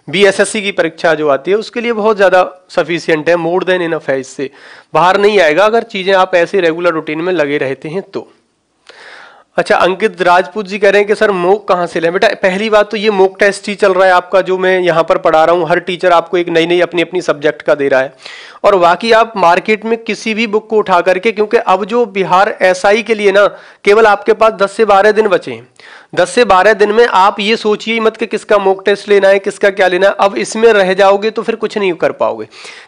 बीएसएससी की परीक्षा जो आती है उसके लिए बहुत ज़्यादा सफिशियंट है मोर देन इनफ है इससे बाहर नहीं आएगा अगर चीज़ें आप ऐसे रेगुलर रूटीन में लगे रहते हैं तो अच्छा अंकित राजपूत जी कह रहे हैं कि सर मोक कहाँ से लें बेटा पहली बात तो ये मोक टेस्ट ही चल रहा है आपका जो मैं यहाँ पर पढ़ा रहा हूँ हर टीचर आपको एक नई नई अपनी अपनी सब्जेक्ट का दे रहा है और बाकी आप मार्केट में किसी भी बुक को उठा करके क्योंकि अब जो बिहार एसआई के लिए ना केवल आपके पास 10 से 12 दिन बचे हैं 10 से 12 दिन में आप ये सोचिए मत कि किसका मोक टेस्ट लेना है किसका क्या लेना है अब इसमें रह जाओगे तो फिर कुछ नहीं कर पाओगे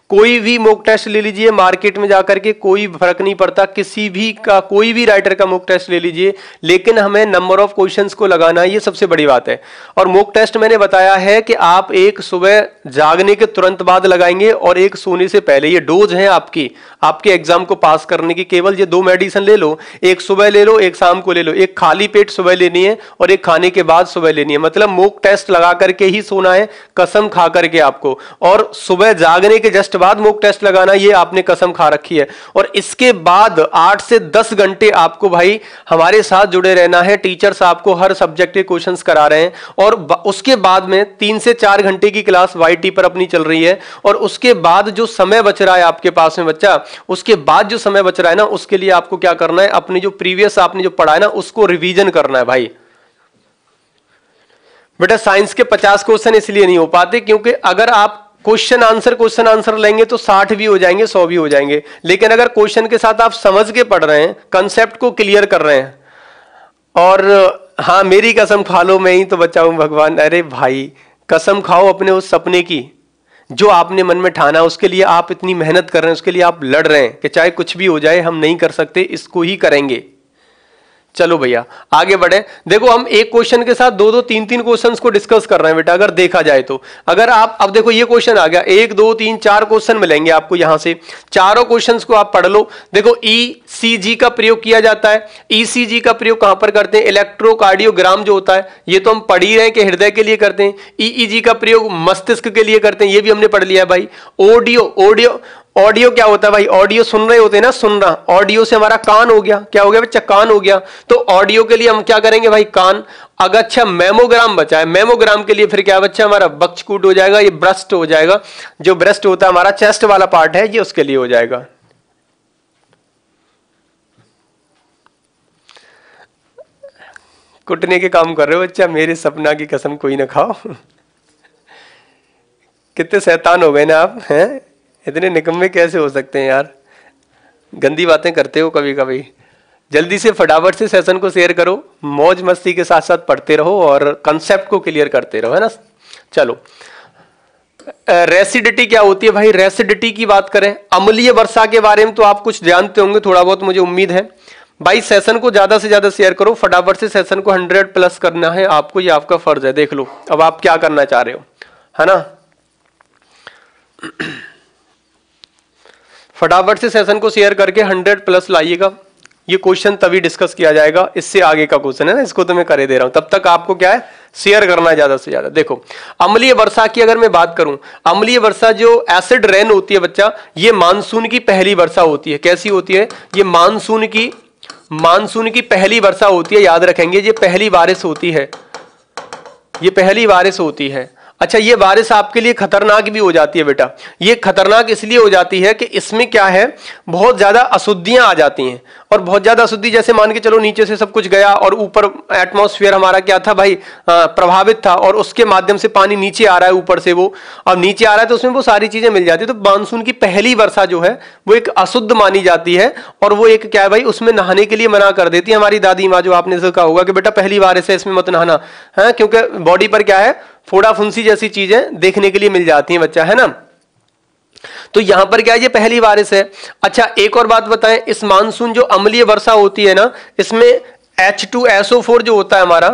कोई भी मोक टेस्ट ले लीजिए मार्केट में जाकर के कोई फर्क नहीं पड़ता किसी भी का कोई भी राइटर का मोक टेस्ट ले लीजिए लेकिन हमें नंबर ऑफ क्वेश्चन को लगाना है ये सबसे बड़ी बात है और मोक टेस्ट मैंने बताया है कि आप एक सुबह जागने के तुरंत बाद लगाएंगे और एक सोने से पहले पहले ये डोज है आपकी आपके एग्जाम को पास करने की केवल ये दो मेडिसिन ले लो एक सुबह ले लो एक शाम को ले लो एक खाली पेट सुबह लेनी है और एक खाने के बाद सुबह लेनी है मतलब मोक टेस्ट लगा करके ही सोना है कसम खा करके आपको और सुबह जागने के जस्ट बाद मोक टेस्ट लगाना ये आपने कसम खा रखी है और इसके बाद आठ से दस घंटे आपको भाई हमारे साथ जुड़े रहना है टीचर्स आपको हर सब्जेक्ट के क्वेश्चन करा रहे हैं और उसके बाद में तीन से चार घंटे की क्लास वाई पर अपनी चल रही है और उसके बाद जो समय बच रहा है आपके पास में बच्चा उसके बाद जो समय बच रहा है ना उसके लिए आपको क्या करना है अपनी जो प्रीवियस आपने जो पढ़ा है ना उसको रिवीजन करना है भाई बेटा साइंस के पचास क्वेश्चन इसलिए नहीं हो पाते क्योंकि अगर आप क्वेश्चन आंसर क्वेश्चन आंसर लेंगे तो साठ भी हो जाएंगे सौ भी हो जाएंगे लेकिन अगर क्वेश्चन के साथ आप समझ के पढ़ रहे हैं कंसेप्ट को क्लियर कर रहे हैं और हाँ मेरी कसम खा लो मैं ही तो बचाऊ भगवान अरे भाई कसम खाओ अपने उस सपने की जो आपने मन में ठाना उसके लिए आप इतनी मेहनत कर रहे हैं उसके लिए आप लड़ रहे हैं कि चाहे कुछ भी हो जाए हम नहीं कर सकते इसको ही करेंगे चलो भैया आगे बढ़े देखो हम एक क्वेश्चन के साथ दो दो तीन तीन क्वेश्चंस को डिस्कस कर रहे हैं बेटा अगर देखा जाए तो अगर आप अब देखो ये क्वेश्चन आ गया एक दो तीन चार क्वेश्चन मिलेंगे आपको यहां से चारों क्वेश्चंस को आप पढ़ लो देखो ईसीजी e का प्रयोग किया जाता है ईसीजी e का प्रयोग कहां पर करते हैं इलेक्ट्रोकार्डियोग्राम जो होता है ये तो हम पढ़ ही रहे हैं कि हृदय के लिए करते हैं ईई e का प्रयोग मस्तिष्क के लिए करते हैं ये भी हमने पढ़ लिया है भाई ओडियो ओडियो ऑडियो क्या होता है भाई ऑडियो सुन रहे होते हैं ना सुन रहा ऑडियो से हमारा कान हो गया क्या हो गया बच्चा कान हो गया तो ऑडियो के लिए हम क्या करेंगे भाई कान अगर अच्छा मेमोग्राम बचा है मेमोग्राम के लिए फिर क्या बच्चा हमारा बक्षकूट हो जाएगा ये ब्रस्ट हो जाएगा जो ब्रस्ट होता है हमारा चेस्ट वाला पार्ट है ये उसके लिए हो जाएगा कुटने के काम कर रहे हो बच्चा मेरे सपना की कसम कोई ना खाओ [LAUGHS] कितने शैतान हो गए ना आप हैं इतने निकम्मे कैसे हो सकते हैं यार गंदी बातें करते हो कभी कभी जल्दी से फटाफट से सेशन को शेयर करो मौज मस्ती के साथ साथ पढ़ते रहो और कंसेप्ट को क्लियर करते रहो है ना चलो रेसिडिटी क्या होती है भाई रेसिडिटी की बात करें अमलीय वर्षा के बारे में तो आप कुछ जानते होंगे थोड़ा बहुत मुझे उम्मीद है भाई सेशन को ज्यादा से ज्यादा शेयर करो फटाफट से सेशन को हंड्रेड प्लस करना है आपको ये आपका फर्ज है देख लो अब आप क्या करना चाह रहे हो है ना फटाफट से सेशन को शेयर करके हंड्रेड प्लस लाइएगा ये क्वेश्चन तभी डिस्कस किया जाएगा इससे आगे का क्वेश्चन है ना इसको तो मैं करे दे रहा हूं तब तक आपको क्या है शेयर करना है ज्यादा से ज्यादा देखो अम्लीय वर्षा की अगर मैं बात करूं अम्लीय वर्षा जो एसिड रेन होती है बच्चा ये मानसून की पहली वर्षा होती है कैसी होती है ये मानसून की मानसून की पहली वर्षा होती है याद रखेंगे ये पहली बारिश होती है ये पहली बारिश होती है अच्छा ये बारिश आपके लिए खतरनाक भी हो जाती है बेटा ये खतरनाक इसलिए हो जाती है कि इसमें क्या है बहुत ज़्यादा अशुद्धियां आ जाती हैं और बहुत ज़्यादा अशुद्धि जैसे मान के चलो नीचे से सब कुछ गया और ऊपर एटमोसफियर हमारा क्या था भाई आ, प्रभावित था और उसके माध्यम से पानी नीचे आ रहा है ऊपर से वो अब नीचे आ रहा है तो उसमें वो सारी चीज़ें मिल जाती है तो मानसून की पहली वर्षा जो है वो एक अशुद्ध मानी जाती है और वो एक क्या है भाई उसमें नहाने के लिए मना कर देती है हमारी दादी माँ जो आपने कहा होगा कि बेटा पहली बारिश है इसमें मत नहाना है हाँ, क्योंकि बॉडी पर क्या है फोड़ा फुंसी जैसी चीजें देखने के लिए मिल जाती हैं बच्चा है ना तो यहां पर क्या है ये पहली बारिश है अच्छा एक और बात बताएं इस मानसून जो अमलीय वर्षा होती है ना इसमें एच टू फोर जो होता है हमारा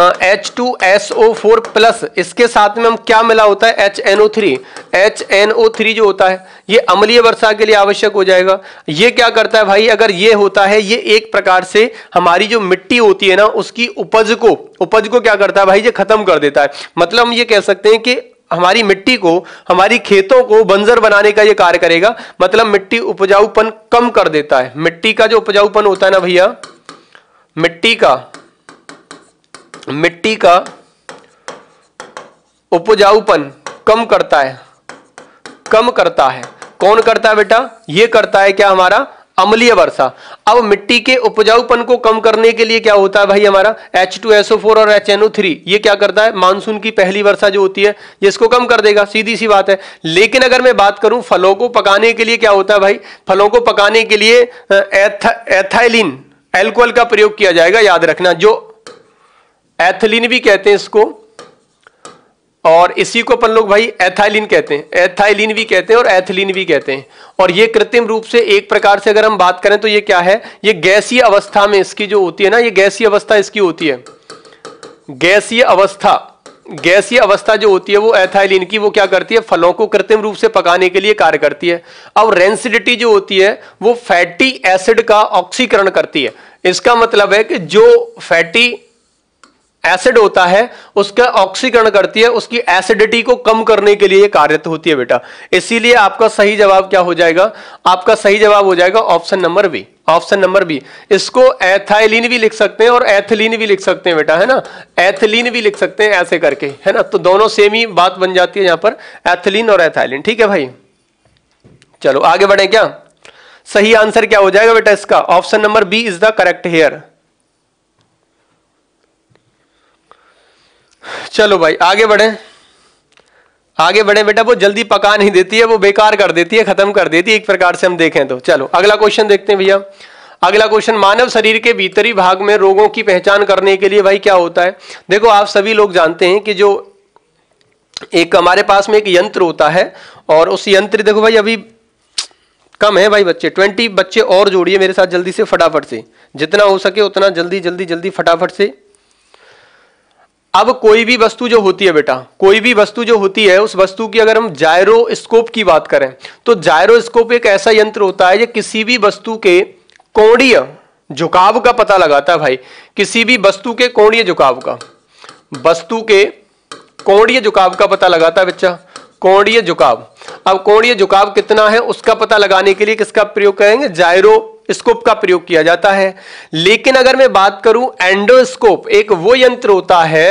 H two S O four plus इसके साथ में हम क्या मिला होता है H N O three H N O three जो होता है ये अमलीय वर्षा के लिए आवश्यक हो जाएगा ये क्या करता है भाई अगर ये होता है ये एक प्रकार से हमारी जो मिट्टी होती है ना उसकी उपज को उपज को क्या करता है भाई ये खत्म कर देता है मतलब हम ये कह सकते हैं कि हमारी मिट्टी को हमारी खेतों को बंजर बनाने का ये कार्य करेगा मतलब मिट्टी उपजाऊपन कम कर देता है मिट्टी का जो उपजाऊपन होता है ना भैया मिट्टी का मिट्टी का उपजाऊपन कम करता है कम करता है कौन करता है बेटा ये करता है क्या हमारा अम्लीय वर्षा अब मिट्टी के उपजाऊपन को कम करने के लिए क्या होता है भाई हमारा H2SO4 और HNO3 ये क्या करता है मानसून की पहली वर्षा जो होती है इसको कम कर देगा सीधी सी बात है लेकिन अगर मैं बात करूं फलों को पकाने के लिए क्या होता है भाई फलों को पकाने के लिए एथ, एथाइलिन एल्कोहल का प्रयोग किया जाएगा याद रखना जो एथलीन भी कहते हैं इसको और इसी को अपन लोग भाई एथाइलिन कहते हैं एथाइलिन भी कहते हैं और एथिलीन भी कहते हैं और ये कृत्रिम रूप से एक प्रकार से अगर हम बात करें तो ये क्या है ये गैसीय अवस्था में इसकी जो होती है ना ये गैसीय अवस्था इसकी होती है गैसीय अवस्था गैसीय अवस्था जो होती है वो एथाइलिन की वो क्या करती है फलों को कृत्रिम रूप से पकाने के लिए कार्य करती है अब रेंसिडिटी जो होती है वो फैटी एसिड का ऑक्सीकरण करती है इसका मतलब है कि जो फैटी एसिड होता है उसका ऑक्सीकरण करती है उसकी एसिडिटी को कम करने के लिए कार्यरत होती है बेटा इसीलिए आपका सही जवाब क्या हो जाएगा आपका सही जवाब हो जाएगा option number B option number B इसको एथाइलिन भी लिख सकते हैं और एथिलीन भी लिख सकते हैं बेटा है ना एथिलीन भी लिख सकते हैं ऐसे करके है ना तो दोनों सेम ही बात बन जाती है यहां पर एथिलीन और एथाइलिन ठीक है भाई चलो आगे बढ़े क्या सही आंसर क्या हो जाएगा बेटा इसका option number B is the correct here चलो भाई आगे बढ़े आगे बढ़े बेटा वो जल्दी पका नहीं देती है वो बेकार कर देती है खत्म कर देती है एक प्रकार से हम देखें तो चलो अगला क्वेश्चन देखते हैं भैया अगला क्वेश्चन मानव शरीर के भीतरी भाग में रोगों की पहचान करने के लिए भाई क्या होता है देखो आप सभी लोग जानते हैं कि जो एक हमारे पास में एक यंत्र होता है और उस यंत्र देखो भाई अभी कम है भाई बच्चे ट्वेंटी बच्चे और जोड़िए मेरे साथ जल्दी से फटाफट से जितना हो सके उतना जल्दी जल्दी जल्दी फटाफट से अब कोई भी वस्तु जो होती है बेटा कोई भी वस्तु जो होती है उस वस्तु की अगर हम जायरोस्कोप की बात करें तो जायरोस्कोप एक ऐसा यंत्र होता है जो किसी भी वस्तु के कोणीय झुकाव का पता लगाता है भाई किसी भी वस्तु के कोणीय झुकाव का वस्तु के कोणीय झुकाव का पता लगाता है बच्चा कोणीय झुकाव अब कोणीय झुकाव कितना है उसका पता लगाने के लिए किसका प्रयोग करेंगे जायरो स्कोप का प्रयोग किया जाता है लेकिन अगर मैं बात करूं एंडोस्कोप एक वो यंत्र होता है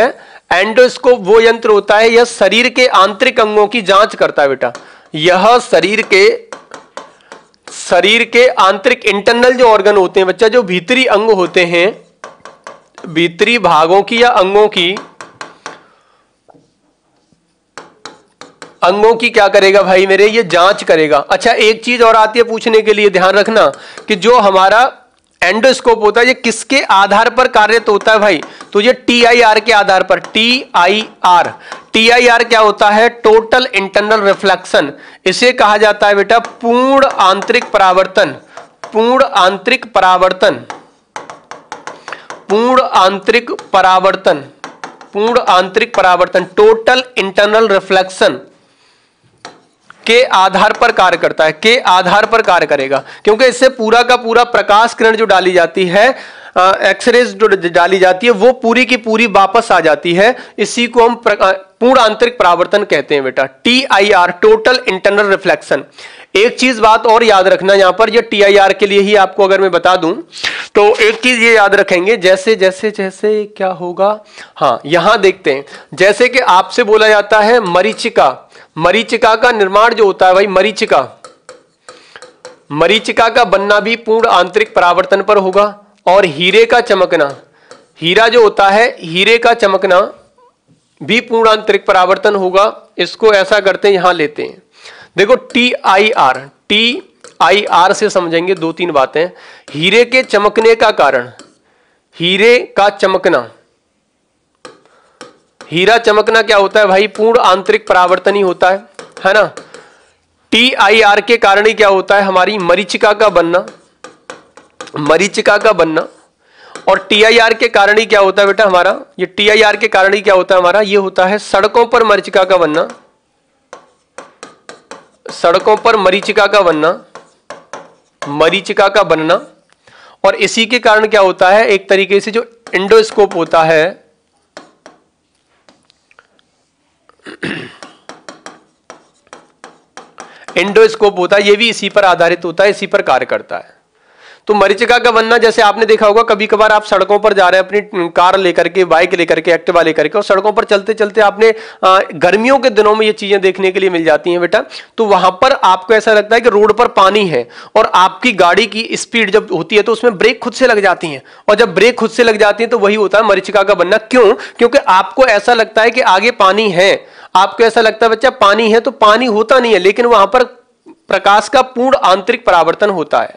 एंडोस्कोप वो यंत्र होता है यह शरीर के आंतरिक अंगों की जांच करता है बेटा यह शरीर के शरीर के आंतरिक इंटरनल जो ऑर्गन होते हैं बच्चा जो भीतरी अंग होते हैं भीतरी भागों की या अंगों की अंगों की क्या करेगा भाई मेरे ये जांच करेगा अच्छा एक चीज और आती है पूछने के लिए ध्यान रखना कि जो हमारा एंडोस्कोप होता है ये किसके आधार पर कार्यरत होता है भाई तो ये टी आई आर के आधार पर T I R T I R क्या होता है टोटल इंटरनल रिफ्लेक्शन इसे कहा जाता है बेटा पूर्ण आंतरिक परावर्तन पूर्ण आंतरिक परावर्तन पूर्ण आंतरिक परावर्तन पूर्ण आंतरिक परावर्तन टोटल इंटरनल रिफ्लेक्शन के आधार पर कार्य करता है के आधार पर कार्य करेगा क्योंकि इससे पूरा का पूरा प्रकाश किरण जो डाली जाती है एक्सरे जो डाली जाती है वो पूरी की पूरी वापस आ जाती है इसी को हम पूर्ण आंतरिक परावर्तन कहते हैं बेटा T I R total internal reflection एक चीज बात और याद रखना यहां पर ये टी आई आर के लिए ही आपको अगर मैं बता दूं तो एक चीज ये याद रखेंगे जैसे जैसे जैसे क्या होगा हाँ यहां देखते हैं जैसे कि आपसे बोला जाता है मरीचिका मरीचिका का निर्माण जो होता है भाई मरीचिका मरीचिका का बनना भी पूर्ण आंतरिक परावर्तन पर होगा और हीरे का चमकना हीरा जो होता है हीरे का चमकना भी पूर्ण आंतरिक परावर्तन होगा इसको ऐसा करते हैं यहां लेते हैं देखो T I R T I R से समझेंगे दो तीन बातें हीरे के चमकने का कारण हीरे का चमकना हीरा चमकना क्या होता है भाई पूर्ण आंतरिक परावर्तन ही होता है है ना टी आई आर के कारण ही क्या होता है हमारी मरीचिका का बनना मरीचिका का बनना और टी आई आर के कारण ही क्या होता है बेटा हमारा ये टी आई आर के कारण ही क्या होता है हमारा ये होता है सड़कों पर मरीचिका का बनना सड़कों पर मरीचिका का बनना मरीचिका का बनना और इसी के कारण क्या होता है एक तरीके से जो इंडोस्कोप होता है एंडोस्कोप [CLEARS THROAT] होता है ये भी इसी पर आधारित होता है इसी पर कार्य करता है तो मरीचिका का बनना जैसे आपने देखा होगा कभी कभार आप सड़कों पर जा रहे हैं अपनी कार लेकर के बाइक लेकर के एक्टिवा लेकर के और सड़कों पर चलते चलते आपने गर्मियों के दिनों में ये चीजें देखने के लिए मिल जाती हैं बेटा तो वहां पर आपको ऐसा लगता है कि रोड पर पानी है और आपकी गाड़ी की स्पीड जब होती है तो उसमें ब्रेक खुद से लग जाती है और जब ब्रेक खुद से लग जाती है तो वही होता है मरीचिका का बनना क्यों क्योंकि आपको ऐसा लगता है कि आगे पानी है आपको ऐसा लगता है बच्चा पानी है तो पानी होता नहीं है लेकिन वहां पर प्रकाश का पूर्ण आंतरिक परावर्तन होता है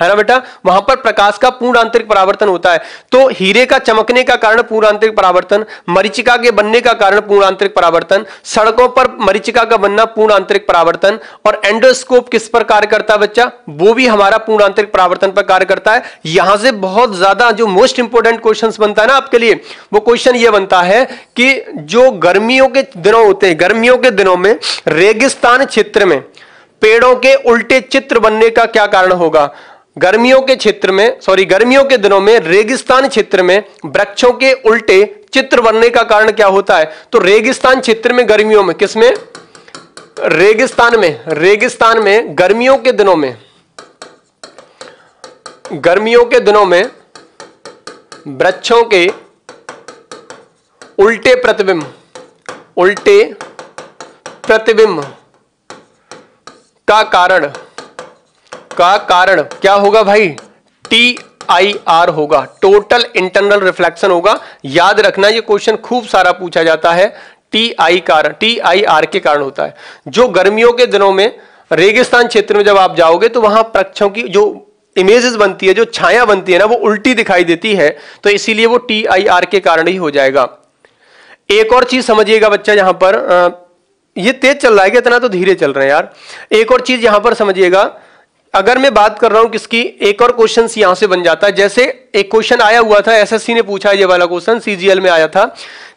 है ना बेटा वहां पर प्रकाश का पूर्ण आंतरिक परावर्तन होता है तो हीरे का चमकने का कारण पूर्ण आंतरिक परावर्तन मरीचिका के बनने का कारण पूर्ण आंतरिक परावर्तन सड़कों पर मरीचिका का बनना पूर्ण आंतरिक परावर्तन और एंडोस्कोप किस पर कार्य करता है बच्चा वो भी हमारा पूर्ण आंतरिक परावर्तन पर कार्य करता है यहां से बहुत ज्यादा जो मोस्ट इंपोर्टेंट क्वेश्चन बनता है ना आपके लिए वो क्वेश्चन ये बनता है कि जो गर्मियों के दिनों होते हैं गर्मियों के दिनों में रेगिस्तान क्षेत्र में पेड़ों के उल्टे चित्र बनने का क्या कारण होगा गर्मियों के क्षेत्र में सॉरी गर्मियों के दिनों में रेगिस्तान क्षेत्र में वृक्षों के उल्टे चित्र बनने का कारण क्या होता है तो रेगिस्तान क्षेत्र में गर्मियों में किसमें रेगिस्तान में रेगिस्तान में गर्मियों के दिनों में गर्मियों के दिनों में वृक्षों के उल्टे प्रतिबिंब उल्टे प्रतिबिंब का कारण का कारण क्या होगा भाई टी आई आर होगा टोटल इंटरनल रिफ्लेक्शन होगा याद रखना ये क्वेश्चन खूब सारा पूछा जाता है टी आई कारण टी आई आर के कारण होता है जो गर्मियों के दिनों में रेगिस्तान क्षेत्र में जब आप जाओगे तो वहां प्रक्षों की जो इमेजेस बनती है जो छाया बनती है ना वो उल्टी दिखाई देती है तो इसीलिए वो टी आई आर के कारण ही हो जाएगा एक और चीज समझिएगा बच्चा यहां पर आ, ये तेज चल रहा है कि इतना तो धीरे चल रहे हैं यार एक और चीज यहां पर समझिएगा अगर मैं बात कर रहा हूं किसकी एक और क्वेश्चन यहां से बन जाता है जैसे एक क्वेश्चन आया हुआ था एसएससी ने पूछा ये वाला क्वेश्चन सीजीएल में आया था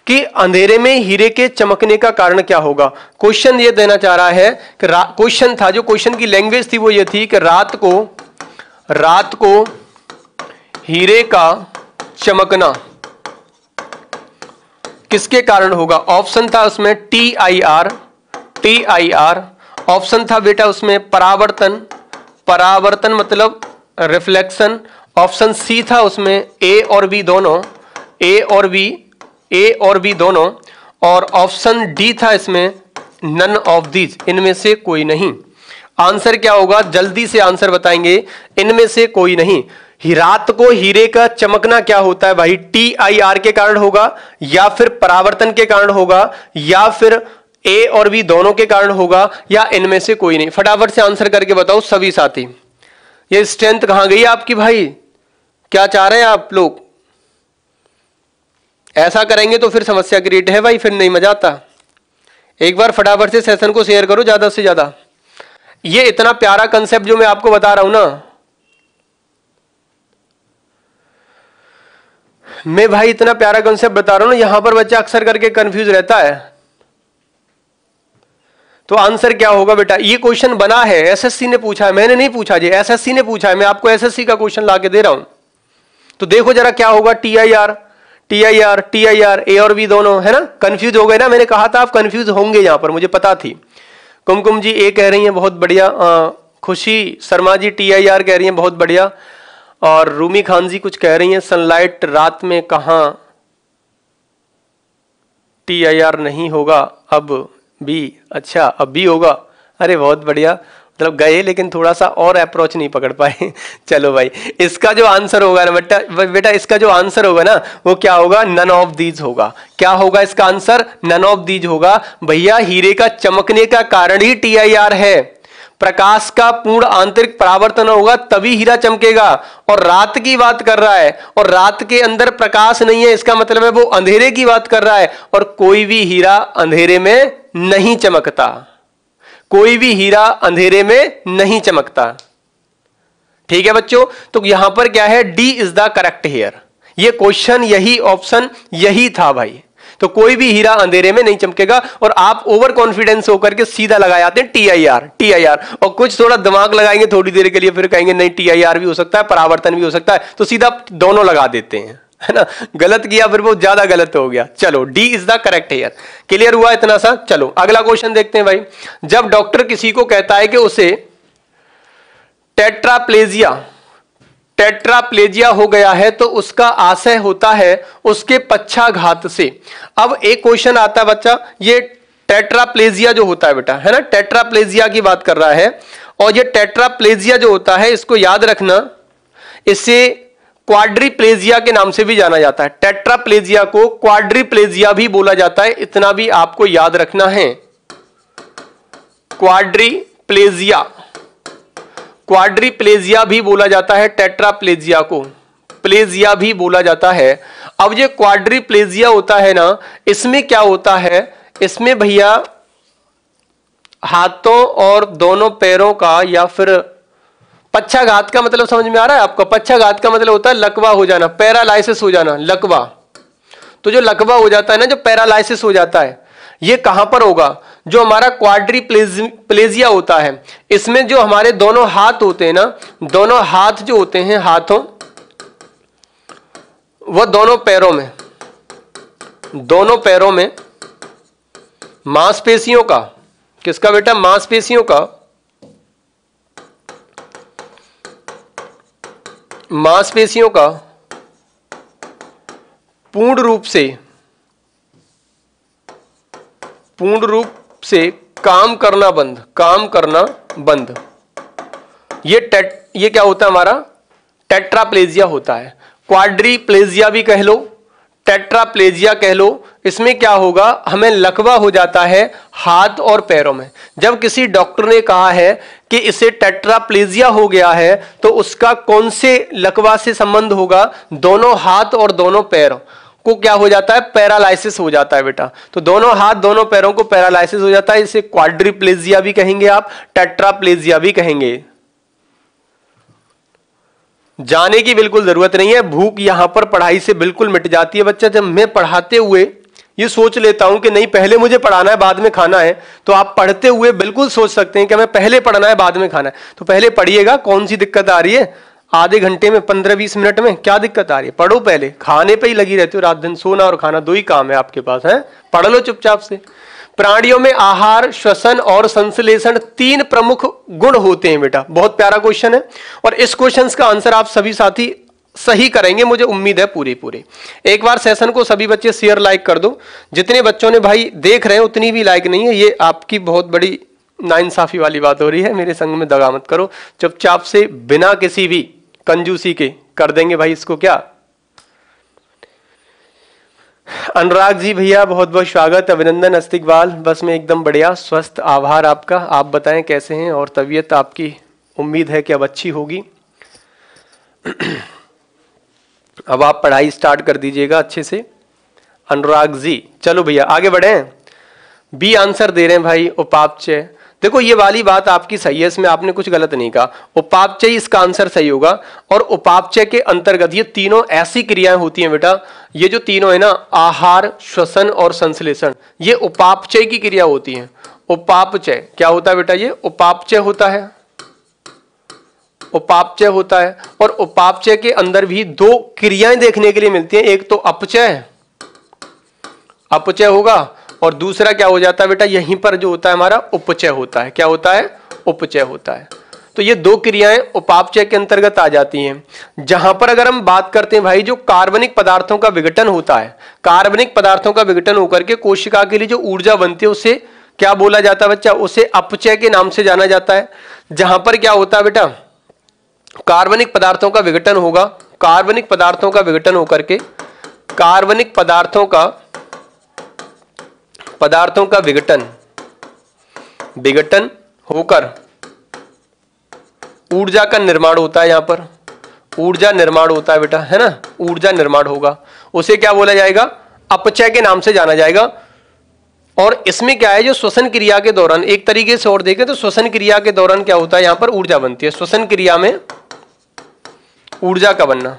कि अंधेरे में हीरे के चमकने का कारण क्या होगा क्वेश्चन ये देना चाह रहा है कि क्वेश्चन था जो क्वेश्चन की लैंग्वेज थी वो ये थी कि रात को रात को हीरे का चमकना किसके कारण होगा ऑप्शन था उसमें T I R T I R option था बेटा उसमें परावर्तन परावर्तन मतलब रिफ्लेक्शन ऑप्शन सी था उसमें ए और बी दोनों ए और बी ए और बी दोनों और ऑप्शन डी था इसमें नन ऑफ दीज इनमें से कोई नहीं आंसर क्या होगा जल्दी से आंसर बताएंगे इनमें से कोई नहीं रात को हीरे का चमकना क्या होता है भाई टी आई आर के कारण होगा या फिर परावर्तन के कारण होगा या फिर ए और बी दोनों के कारण होगा या इनमें से कोई नहीं फटाफट से आंसर करके बताओ सभी साथी ये स्ट्रेंथ कहां गई आपकी भाई क्या चाह रहे हैं आप लोग ऐसा करेंगे तो फिर समस्या क्रिएट है भाई फिर नहीं मजा आता एक बार फटाफट से सेशन को शेयर करो ज़्यादा से ज़्यादा ये इतना प्यारा कंसेप्ट जो मैं आपको बता रहा हूं ना मैं भाई इतना प्यारा कंसेप्ट बता रहा हूं ना यहां पर बच्चा अक्सर करके कंफ्यूज रहता है तो आंसर क्या होगा बेटा ये क्वेश्चन बना है एसएससी ने पूछा है मैंने नहीं पूछा जी एसएससी ने पूछा है मैं आपको एसएससी का क्वेश्चन ला के दे रहा हूं तो देखो जरा क्या होगा T I R T I R T I R A और बी दोनों है ना कंफ्यूज हो गए ना मैंने कहा था आप कंफ्यूज होंगे यहां पर मुझे पता थी कुमकुम जी ए कह रही है बहुत बढ़िया Khushi Sharma ji T I R कह रही है बहुत बढ़िया और रूमी खान जी कुछ कह रही है सनलाइट रात में कहा टी आई आर नहीं होगा अब बी अच्छा अब बी होगा अरे बहुत बढ़िया मतलब गए लेकिन थोड़ा सा और अप्रोच नहीं पकड़ पाए [LAUGHS] चलो भाई इसका जो आंसर होगा ना बेटा बेटा इसका जो आंसर होगा ना वो क्या होगा नन ऑफ दीज होगा क्या होगा इसका आंसर नन ऑफ दीज होगा भैया हीरे का चमकने का कारण ही टी है प्रकाश का पूर्ण आंतरिक परावर्तन होगा तभी हीरा चमकेगा और रात की बात कर रहा है और रात के अंदर प्रकाश नहीं है इसका मतलब है वो अंधेरे की बात कर रहा है और कोई भी हीरा अंधेरे में नहीं चमकता कोई भी हीरा अंधेरे में नहीं चमकता ठीक है बच्चों तो यहां पर क्या है D is the correct here ये क्वेश्चन यही ऑप्शन यही था भाई तो कोई भी हीरा अंधेरे में नहीं चमकेगा और आप ओवर कॉन्फिडेंस होकर के सीधा लगा जाते हैं T I R T I R और कुछ थोड़ा दिमाग लगाएंगे थोड़ी देर के लिए फिर कहेंगे नहीं टी आई आर भी हो सकता है परावर्तन भी हो सकता है तो सीधा दोनों लगा देते हैं है ना गलत किया फिर वो ज्यादा गलत हो गया चलो D is the correct here clear हुआ इतना सा चलो अगला क्वेश्चन देखते हैं भाई जब डॉक्टर किसी को कहता है कि उसे टेट्राप्लेजिया टेट्राप्लेजिया हो गया है तो उसका आशय होता है उसके पक्षाघात से अब एक क्वेश्चन आता है बच्चा ये टेट्राप्लेजिया जो होता है बेटा है ना टेट्राप्लेजिया की बात कर रहा है और ये टेट्राप्लेजिया जो होता है इसको याद रखना इससे क्वाड्रीप्लेजिया के नाम से भी जाना जाता है टेट्राप्लेजिया को क्वाड्रीप्लेजिया भी बोला जाता है इतना भी आपको याद रखना है क्वाड्रीप्लेजिया क्वाड्रीप्लेजिया भी बोला जाता है टेट्राप्लेजिया को प्लेजिया भी बोला जाता है अब ये क्वाड्रीप्लेजिया होता है ना इसमें क्या होता है इसमें भैया हाथों और दोनों पैरों का या फिर पक्षाघात का मतलब समझ में आ रहा है आपको पक्षाघात का मतलब होता है लकवा हो जाना पैरालाइसिस हो जाना लकवा तो जो लकवा हो जाता है ना जो पैरालाइसिस हो जाता है ये कहां पर होगा जो हमारा क्वाड्री प्लेजिया होता है इसमें जो हमारे दोनों हाथ होते हैं ना दोनों हाथ जो होते हैं हाथों वह दोनों पैरों में दोनों पैरों में मांसपेशियों का किसका बेटा मांसपेशियों का मांसपेशियों का पूर्ण रूप से पूर्ण रूप से काम करना बंद काम करना बंद ये टेट ये क्या होता है हमारा टेट्राप्लेजिया होता है क्वाड्रीप्लेजिया भी कह लो टेट्राप्लेजिया कह लो इसमें क्या होगा हमें लकवा हो जाता है हाथ और पैरों में जब किसी डॉक्टर ने कहा है कि इसे टेट्राप्लेजिया हो गया है तो उसका कौन से लकवा से संबंध होगा दोनों हाथ और दोनों पैर को क्या हो जाता है पैरालाइसिस हो जाता है बेटा तो दोनों हाथ दोनों पैरों को पैरालाइसिस हो जाता है इसे क्वाड्रीप्लेजिया भी कहेंगे आप टेट्राप्लेजिया भी कहेंगे जाने की बिल्कुल जरूरत नहीं है भूख यहां पर पढ़ाई से बिल्कुल मिट जाती है बच्चा जब मैं पढ़ाते हुए ये सोच लेता हूं कि नहीं पहले मुझे पढ़ाना है बाद में खाना है तो आप पढ़ते हुए बिल्कुल सोच सकते हैं कि हमें पहले पढ़ना है बाद में खाना है तो पहले पढ़िएगा कौन सी दिक्कत आ रही है आधे घंटे में पंद्रह बीस मिनट में क्या दिक्कत आ रही है पढ़ो पहले खाने पे ही लगी रहती हो रात दिन सोना और खाना दो ही काम है आपके पास है पढ़ लो चुपचाप से प्राणियों में आहार श्वसन और संश्लेषण तीन प्रमुख गुण होते हैं बेटा बहुत प्यारा क्वेश्चन है और इस क्वेश्चन का आंसर आप सभी साथी सही करेंगे मुझे उम्मीद है पूरी पूरी एक बार सेशन को सभी बच्चे शेयर लाइक कर दो जितने बच्चों ने भाई देख रहे हैं उतनी भी लाइक नहीं है ये आपकी बहुत बड़ी नाइंसाफी वाली बात हो रही है मेरे संग में दगा मत करो चुपचाप से बिना किसी भी कंजूसी के कर देंगे भाई इसको क्या अनुराग जी भैया बहुत बहुत स्वागत अभिनंदन अस्तिकवाल बस में एकदम बढ़िया स्वस्थ आभार आपका आप बताएं कैसे हैं और तबीयत आपकी उम्मीद है कि अब अच्छी होगी अब आप पढ़ाई स्टार्ट कर दीजिएगा अच्छे से अनुराग जी चलो भैया आगे बढ़े बी आंसर दे रहे हैं भाई उपापचय देखो ये वाली बात आपकी सही है इसमें आपने कुछ गलत नहीं कहा उपापचय इसका आंसर सही होगा और उपापचय के अंतर्गत ये तीनों ऐसी क्रियाएं होती हैं बेटा ये जो तीनों है ना आहार श्वसन और संश्लेषण ये उपापचय की क्रिया होती है उपापचय क्या होता है बेटा ये उपापचय होता है उपापचय होता है और उपापचय के अंदर भी दो क्रियाएं देखने के लिए मिलती हैं एक तो अपचय अपचय होगा और दूसरा क्या हो जाता है बेटा यहीं पर जो होता है हमारा उपचय होता है क्या होता है उपचय होता है तो ये दो क्रियाएं उपापचय के अंतर्गत आ जाती हैं जहां पर अगर हम बात करते हैं भाई जो कार्बनिक पदार्थों का विघटन होता है कार्बनिक पदार्थों का विघटन होकर के कोशिका के लिए जो ऊर्जा बनती है उसे क्या बोला जाता है बच्चा उसे अपचय के नाम से जाना जाता है जहां पर क्या होता है बेटा कार्बनिक पदार्थों का विघटन होगा कार्बनिक पदार्थों का विघटन होकर के कार्बनिक पदार्थों का पदार्थों का विघटन विघटन होकर ऊर्जा का निर्माण होता है यहां पर ऊर्जा निर्माण होता है बेटा है ना ऊर्जा निर्माण होगा उसे क्या बोला जाएगा अपचय के नाम से जाना जाएगा और इसमें क्या है जो श्वसन क्रिया के दौरान एक तरीके से और देखें तो श्वसन क्रिया के दौरान क्या होता है यहां पर ऊर्जा बनती है श्वसन क्रिया में ऊर्जा का बनना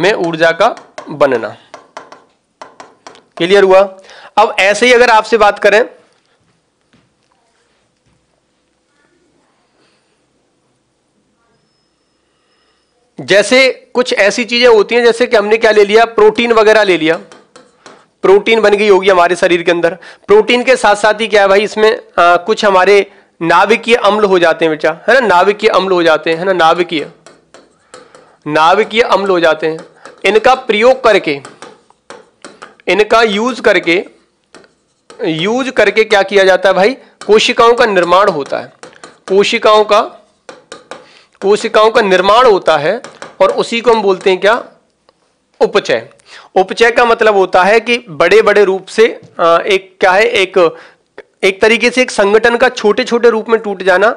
में ऊर्जा का बनना क्लियर हुआ अब ऐसे ही अगर आपसे बात करें जैसे कुछ ऐसी चीजें होती हैं जैसे कि हमने क्या ले लिया प्रोटीन वगैरह ले लिया प्रोटीन बन गई होगी हमारे शरीर के अंदर प्रोटीन के साथ साथ ही क्या है भाई इसमें आ, कुछ हमारे नाभिकीय अम्ल हो जाते हैं बेटा है ना नाभिकीय अम्ल हो जाते हैं है ना नाभिकीय नाभिकीय अम्ल हो जाते हैं इनका प्रयोग करके इनका यूज करके यूज करके क्या किया जाता है भाई कोशिकाओं का निर्माण होता है कोशिकाओं का कोशिकाओं का निर्माण होता है और उसी को हम बोलते हैं क्या उपचय उपचय का मतलब होता है कि बड़े बड़े रूप से एक क्या है एक एक तरीके से एक संगठन का छोटे छोटे रूप में टूट जाना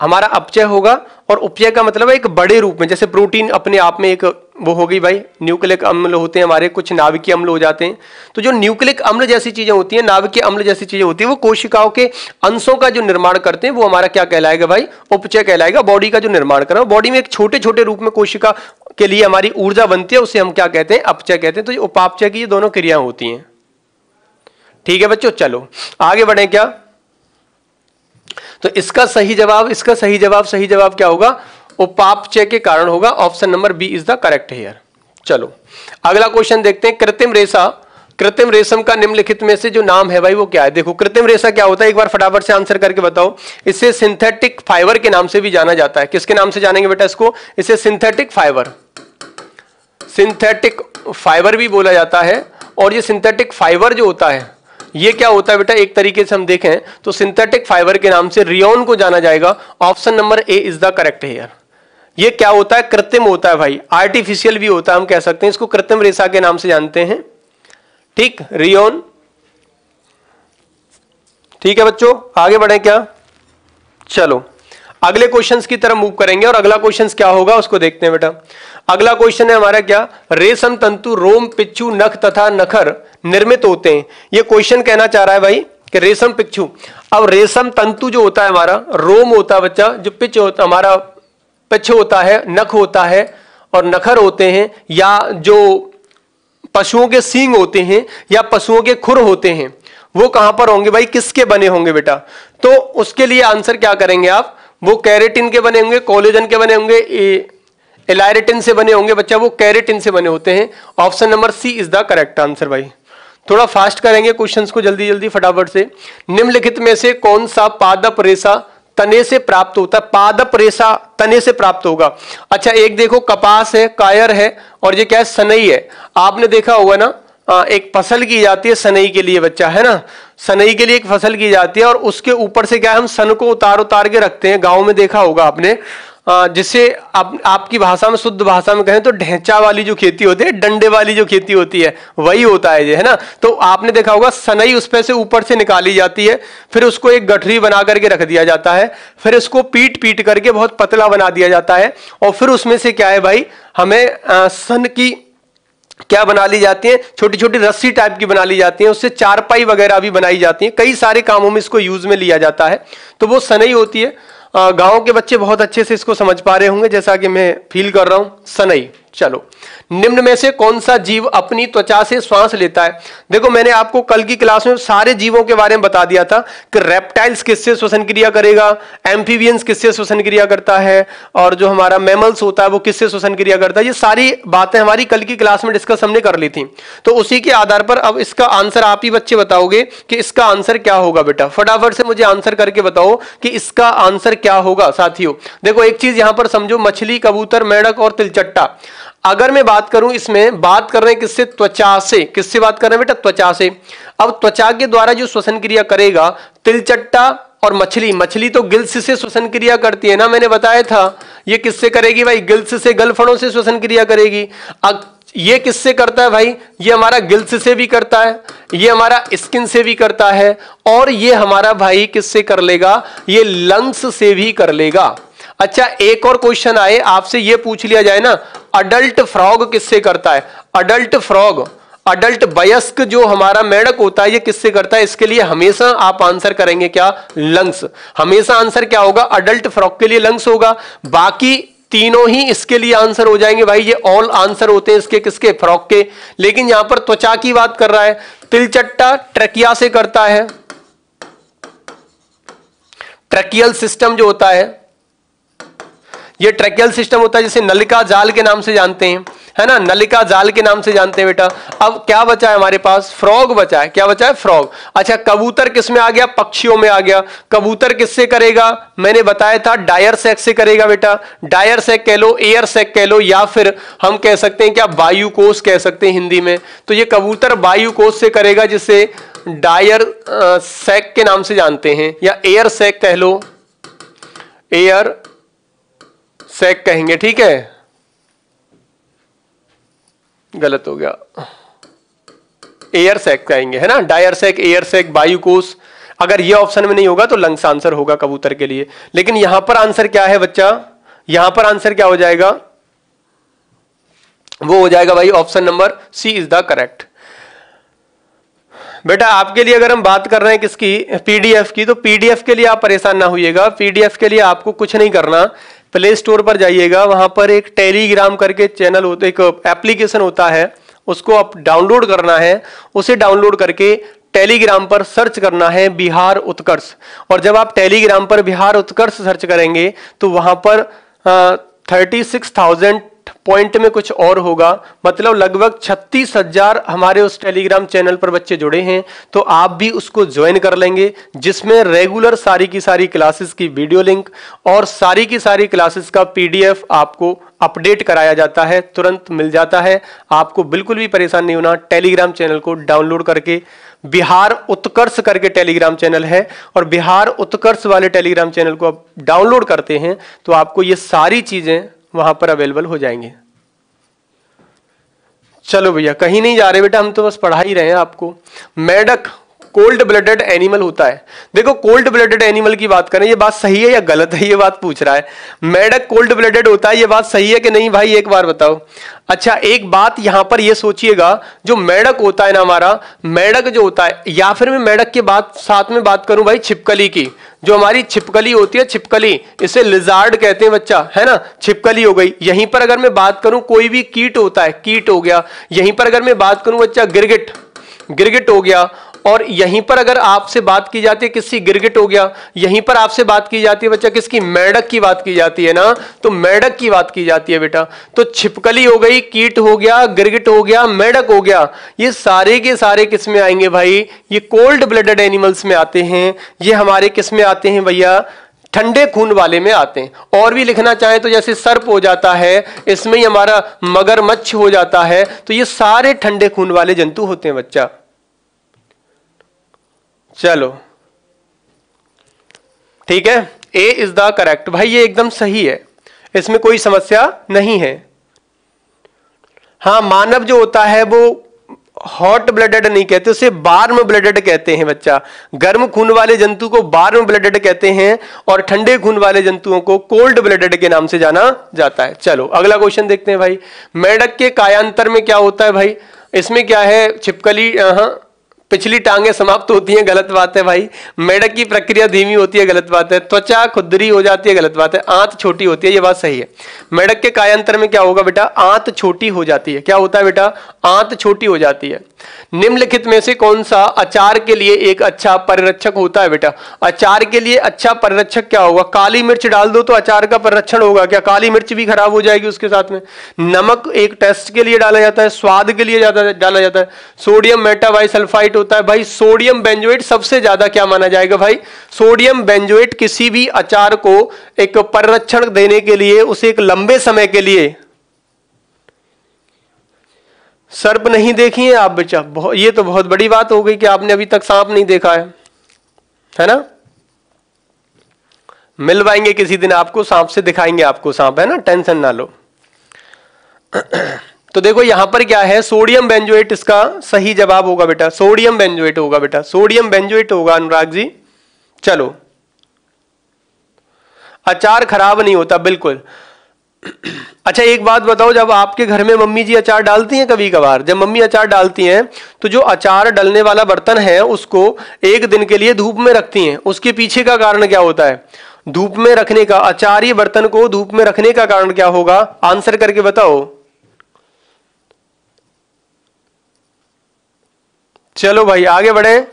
हमारा अपचय होगा और उपचय का मतलब है एक बड़े रूप में जैसे प्रोटीन अपने आप में एक वो हो गई भाई न्यूक्लिक अम्ल होते हैं हमारे कुछ नाभिकीय अम्ल हो जाते हैं तो जो न्यूक्लिक अम्ल जैसी चीज़ें होती हैं नाभिकीय अम्ल जैसी चीज़ें होती है वो कोशिकाओं के अंशों का जो निर्माण करते हैं वो हमारा क्या कहलाएगा भाई उपचय कहलाएगा बॉडी का जो निर्माण है बॉडी में एक छोटे छोटे रूप में कोशिका के लिए हमारी ऊर्जा बनती है उसे हम क्या कहते हैं अपचय कहते हैं तो उपापचय की ये दोनों क्रियाएं होती हैं ठीक है बच्चों चलो आगे बढ़े क्या तो इसका सही जवाब इसका सही जवाब सही जवाब क्या होगा उपापचय के कारण होगा option number B is the correct here चलो अगला क्वेश्चन देखते हैं कृत्रिम रेशा कृत्रिम रेशम का निम्नलिखित में से जो नाम है भाई वो क्या है देखो कृत्रिम रेशा क्या होता है एक बार फटाफट से आंसर करके बताओ इसे सिंथेटिक फाइबर के नाम से भी जाना जाता है किसके नाम से जानेंगे बेटा इसको इसे सिंथेटिक फाइबर सिंथेटिक फाइबर भी बोला जाता है और ये सिंथेटिक फाइबर जो होता है ये क्या होता है बेटा एक तरीके से हम देखें तो सिंथेटिक फाइबर के नाम से रियोन को जाना जाएगा option number A is the correct here ये क्या होता है कृत्रिम होता है भाई आर्टिफिशियल भी होता है हम कह सकते हैं इसको कृत्रिम रेशा के नाम से जानते हैं ठीक रियोन ठीक है बच्चों आगे बढ़े क्या चलो अगले क्वेश्चंस की तरफ मूव करेंगे और अगला क्वेश्चन क्या होगा उसको देखते हैं बेटा अगला क्वेश्चन है हमारा क्या रेशम तंतु रोम पिच्छू नख तथा नखर निर्मित होते हैं ये क्वेश्चन कहना चाह रहा है भाई कि रेशम पिच्छू अब रेशम तंतु जो होता है हमारा रोम होता है बच्चा जो पिच होता हमारा पिच्छ होता है नख होता है और नखर होते हैं या जो पशुओं के सींग होते हैं या पशुओं के खुर होते हैं वो कहां पर होंगे भाई किसके बने होंगे बेटा तो उसके लिए आंसर क्या करेंगे आप वो कैरेटिन के बने होंगे कोलेजन के बने होंगे एलायरेटिन से बने होंगे बच्चा वो कैरेटिन से बने होते हैं option number C is the correct answer भाई थोड़ा फास्ट करेंगे क्वेश्चंस को जल्दी जल्दी फटाफट से निम्नलिखित में से कौन सा पादप रेशा तने से प्राप्त होता है पादप रेशा तने से प्राप्त होगा अच्छा एक देखो कपास है कायर है और ये क्या है सनई है आपने देखा होगा ना एक फसल की जाती है सनई के लिए बच्चा है ना सनई के लिए एक फसल की जाती है और उसके ऊपर से क्या है हम सन को उतार उतार के रखते हैं गाँव में देखा होगा आपने जिसे आप आपकी भाषा में शुद्ध भाषा में कहें तो ढेंचा वाली जो खेती होती है डंडे वाली जो खेती होती है वही होता है ये है ना तो आपने देखा होगा सनई उसमें से ऊपर से निकाली जाती है फिर उसको एक गठरी बना करके रख दिया जाता है फिर उसको पीट पीट करके बहुत पतला बना दिया जाता है और फिर उसमें से क्या है भाई हमें सन की क्या बना ली जाती हैं छोटी छोटी रस्सी टाइप की बना ली जाती हैं उससे चारपाई वगैरह भी बनाई जाती हैं कई सारे कामों में इसको यूज में लिया जाता है तो वो सनई होती है गाँव के बच्चे बहुत अच्छे से इसको समझ पा रहे होंगे जैसा कि मैं फील कर रहा हूँ सनई चलो निम्न में से कौन सा जीव अपनी त्वचा से श्वास लेता है देखो मैंने आपको कल की क्लास में सारे जीवों के बारे में बता दिया था कि रेप्टाइल्स किससे श्वसन क्रिया करेगा एम्फीवियंस किससे श्वसन क्रिया करता है और जो हमारा मैमल्स होता है वो किससे श्वसन क्रिया करता है ये सारी बातें हमारी कल की क्लास में डिस्कस हमने कर ली थी तो उसी के आधार पर अब इसका आंसर आप ही बच्चे बताओगे कि इसका आंसर क्या होगा बेटा फटाफट से मुझे आंसर करके बताओ कि इसका आंसर क्या होगा साथियों देखो एक चीज यहां पर समझो मछली कबूतर मेढक और तिलचट्टा अगर मैं बात करूं इसमें बात कर रहे हैं किससे त्वचा से किससे बात कर रहे हैं बेटा त्वचा से अब त्वचा के द्वारा जो श्वसन क्रिया करेगा तिलचट्टा और मछली मछली तो गिल्स से श्वसन क्रिया करती है ना मैंने बताया था ये किससे करेगी भाई गिल्स से गलफड़ों से श्वसन क्रिया करेगी अब ये किससे करता है भाई ये हमारा गिल्स से भी करता है ये हमारा स्किन से भी करता है और ये हमारा भाई किससे कर लेगा ये लंग्स से भी कर लेगा अच्छा एक और क्वेश्चन आए आपसे ये पूछ लिया जाए ना अडल्ट फ्रॉग किससे करता है अडल्ट फ्रॉग अडल्ट वयस्क जो हमारा मेढक होता है ये किससे करता है इसके लिए हमेशा आप आंसर करेंगे क्या लंग्स हमेशा आंसर क्या होगा अडल्ट फ्रॉग के लिए लंग्स होगा बाकी तीनों ही इसके लिए आंसर हो जाएंगे भाई ये ऑल आंसर होते हैं इसके किसके फ्रॉक के लेकिन यहां पर त्वचा की बात कर रहा है तिलचट्टा ट्रकिया से करता है ट्रकियल सिस्टम जो होता है ये ट्रैकियल सिस्टम होता है जिसे नलिका जाल के नाम से जानते हैं है ना नलिका जाल के नाम से जानते हैं बेटा अब क्या बचा है हमारे पास फ्रॉग बचा है क्या बचा है फ्रॉग अच्छा कबूतर किस में आ गया पक्षियों में आ गया कबूतर किससे करेगा मैंने बताया था डायर सेक से करेगा बेटा डायर सेक कह लो एयर सेक कह लो या फिर हम कह सकते हैं क्या वायु कोष कह सकते हैं हिंदी में तो ये कबूतर वायु कोष से करेगा जिसे डायर सेक के नाम से जानते हैं या एयर सेक कह लो एयर सेक कहेंगे ठीक है गलत हो गया एयर सेक कहेंगे है ना डायर सेक एयर सेक वायु अगर ये ऑप्शन में नहीं होगा तो लंग्स आंसर होगा कबूतर के लिए लेकिन यहां पर आंसर क्या है बच्चा यहां पर आंसर क्या हो जाएगा वो हो जाएगा भाई option number C is the correct बेटा आपके लिए अगर हम बात कर रहे हैं किसकी पीडीएफ की तो पीडीएफ के लिए आप परेशान ना होइएगा पीडीएफ के लिए आपको कुछ नहीं करना प्ले स्टोर पर जाइएगा वहाँ पर एक टेलीग्राम करके चैनल होता एक एप्लीकेशन होता है उसको आप डाउनलोड करना है उसे डाउनलोड करके टेलीग्राम पर सर्च करना है बिहार उत्कर्ष और जब आप टेलीग्राम पर बिहार उत्कर्ष सर्च करेंगे तो वहाँ पर आ, थर्टी सिक्स थाउजेंड पॉइंट में कुछ और होगा मतलब लगभग छत्तीस हजार हमारे उस टेलीग्राम चैनल पर बच्चे जुड़े हैं तो आप भी उसको ज्वाइन कर लेंगे जिसमें रेगुलर सारी की सारी क्लासेस की वीडियो लिंक और सारी की सारी क्लासेस का पीडीएफ आपको अपडेट कराया जाता है तुरंत मिल जाता है आपको बिल्कुल भी परेशान नहीं होना टेलीग्राम चैनल को डाउनलोड करके बिहार उत्कर्ष करके टेलीग्राम चैनल है और बिहार उत्कर्ष वाले टेलीग्राम चैनल को आप डाउनलोड करते हैं तो आपको ये सारी चीजें वहां पर अवेलेबल हो जाएंगे चलो भैया कहीं नहीं जा रहे बेटा हम तो बस पढ़ा ही रहे हैं आपको मेडक कोल्ड ब्लडेड एनिमल होता है देखो कोल्ड ब्लडेड एनिमल की बात करें ये बात सही है या गलत है ये बात पूछ रहा है मेढक कोल्ड ब्लडेड होता है ये बात सही है कि नहीं भाई एक बार बताओ अच्छा एक बात यहां पर ये सोचिएगा जो मेढक होता है ना हमारा मेढक जो होता है या फिर मैं मेढक के बाद साथ में बात करूं भाई छिपकली की जो हमारी छिपकली होती है छिपकली इसे लिजार्ड कहते हैं बच्चा है ना छिपकली हो गई यहीं पर अगर मैं बात करूं कोई भी कीट होता है कीट हो गया यहीं पर अगर मैं बात करूं बच्चा गिरगिट गिरगिट हो गया और यहीं पर अगर आपसे बात की जाती है किसी गिरगिट हो गया यहीं पर आपसे बात की जाती है बच्चा किसकी मेढक की बात की जाती है ना तो मेढक की बात की जाती है बेटा तो छिपकली हो गई कीट हो गया गिरगिट हो गया मेढक हो गया ये सारे के सारे किस में आएंगे भाई ये कोल्ड ब्लडेड एनिमल्स में आते हैं ये हमारे किस में आते हैं भैया ठंडे खून वाले में आते हैं और भी लिखना चाहे तो जैसे सर्प हो जाता है इसमें ही हमारा मगरमच्छ हो जाता है तो ये सारे ठंडे खून वाले जंतु होते हैं बच्चा चलो ठीक है ए इज द करेक्ट भाई ये एकदम सही है इसमें कोई समस्या नहीं है हाँ मानव जो होता है वो हॉट ब्लडेड नहीं कहते उसे बार्म ब्लडेड कहते हैं बच्चा गर्म खून वाले जंतु को बार्म ब्लडेड कहते हैं और ठंडे खून वाले जंतुओं को कोल्ड ब्लडेड के नाम से जाना जाता है चलो अगला क्वेश्चन देखते हैं भाई मेढक के कायांतर में क्या होता है भाई इसमें क्या है छिपकली हाँ पिछली टांगे समाप्त होती हैं गलत बात है भाई मेढक की प्रक्रिया धीमी होती है गलत बात है त्वचा खुदरी हो जाती है गलत बात है आंत छोटी होती है ये बात सही है मेढक के कायांतर में क्या होगा बेटा आंत छोटी हो जाती है क्या होता है बेटा आंत छोटी हो जाती है निम्नलिखित में से कौन सा अचार के लिए एक अच्छा परिरक्षक होता है बेटा अचार के लिए अच्छा परिरक्षक क्या होगा काली मिर्च डाल दो तो अचार का परिरक्षण होगा क्या काली मिर्च भी खराब हो जाएगी उसके साथ में नमक एक टेस्ट के लिए डाला जाता है स्वाद के लिए डाला जाता है सोडियम मेटावाइसल्फाइट होता है भाई सोडियम बेंजोएट सबसे ज्यादा क्या माना जाएगा भाई सोडियम बेंजोएट किसी भी अचार को एक परक्षण देने के लिए उसे एक लंबे समय के लिए सर्प नहीं देखी है आप बेचा ये तो बहुत बड़ी बात हो गई कि आपने अभी तक सांप नहीं देखा है है ना मिलवाएंगे किसी दिन आपको सांप से दिखाएंगे आपको सांप है ना टेंशन ना लो तो देखो यहां पर क्या है सोडियम बेंजोएट इसका सही जवाब होगा बेटा सोडियम बेंजोएट होगा बेटा सोडियम बेंजोएट होगा अनुराग जी चलो अचार खराब नहीं होता बिल्कुल अच्छा एक बात बताओ जब आपके घर में मम्मी जी अचार डालती हैं कभी कभार जब मम्मी अचार डालती हैं तो जो अचार डलने वाला बर्तन है उसको एक दिन के लिए धूप में रखती हैं उसके पीछे का कारण क्या होता है धूप में रखने का अचारी बर्तन को धूप में रखने का कारण क्या होगा आंसर करके बताओ चलो भाई आगे बढ़े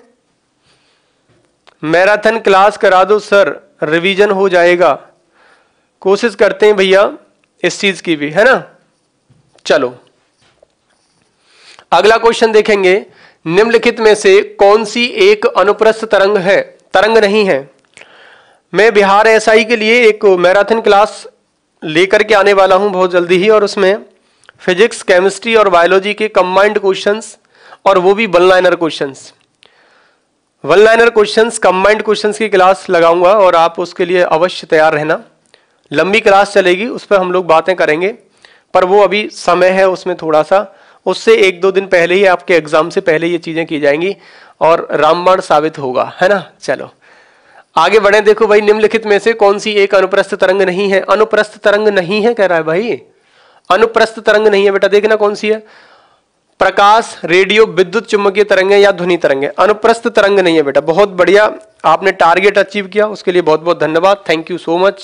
मैराथन क्लास करा दो सर रिवीजन हो जाएगा कोशिश करते हैं भैया इस चीज की भी है ना चलो अगला क्वेश्चन देखेंगे निम्नलिखित में से कौन सी एक अनुप्रस्थ तरंग है तरंग नहीं है मैं बिहार एसआई के लिए एक मैराथन क्लास लेकर के आने वाला हूं बहुत जल्दी ही और उसमें फिजिक्स केमिस्ट्री और बायोलॉजी के कंबाइंड क्वेश्चंस और वो भी one liner question one liner question combined question की क्लास लगाऊंगा और आप उसके लिए अवश्य तैयार रहना लंबी क्लास चलेगी उस पर हम लोग बातें करेंगे पर वो अभी समय है उसमें थोड़ा सा उससे एक दो दिन पहले ही आपके एग्जाम से पहले ये चीजें की जाएंगी और रामबाण साबित होगा है ना चलो आगे बढ़े देखो भाई निम्नलिखित में से कौन सी एक अनुप्रस्थ तरंग नहीं है अनुप्रस्थ तरंग नहीं है कह रहा है भाई अनुप्रस्थ तरंग नहीं है बेटा देखना कौन सी है प्रकाश रेडियो विद्युत चुंबकीय तरंगे या ध्वनि तरंगे अनुप्रस्थ तरंग नहीं है बेटा बहुत बढ़िया आपने टारगेट अचीव किया उसके लिए बहुत बहुत धन्यवाद थैंक यू सो मच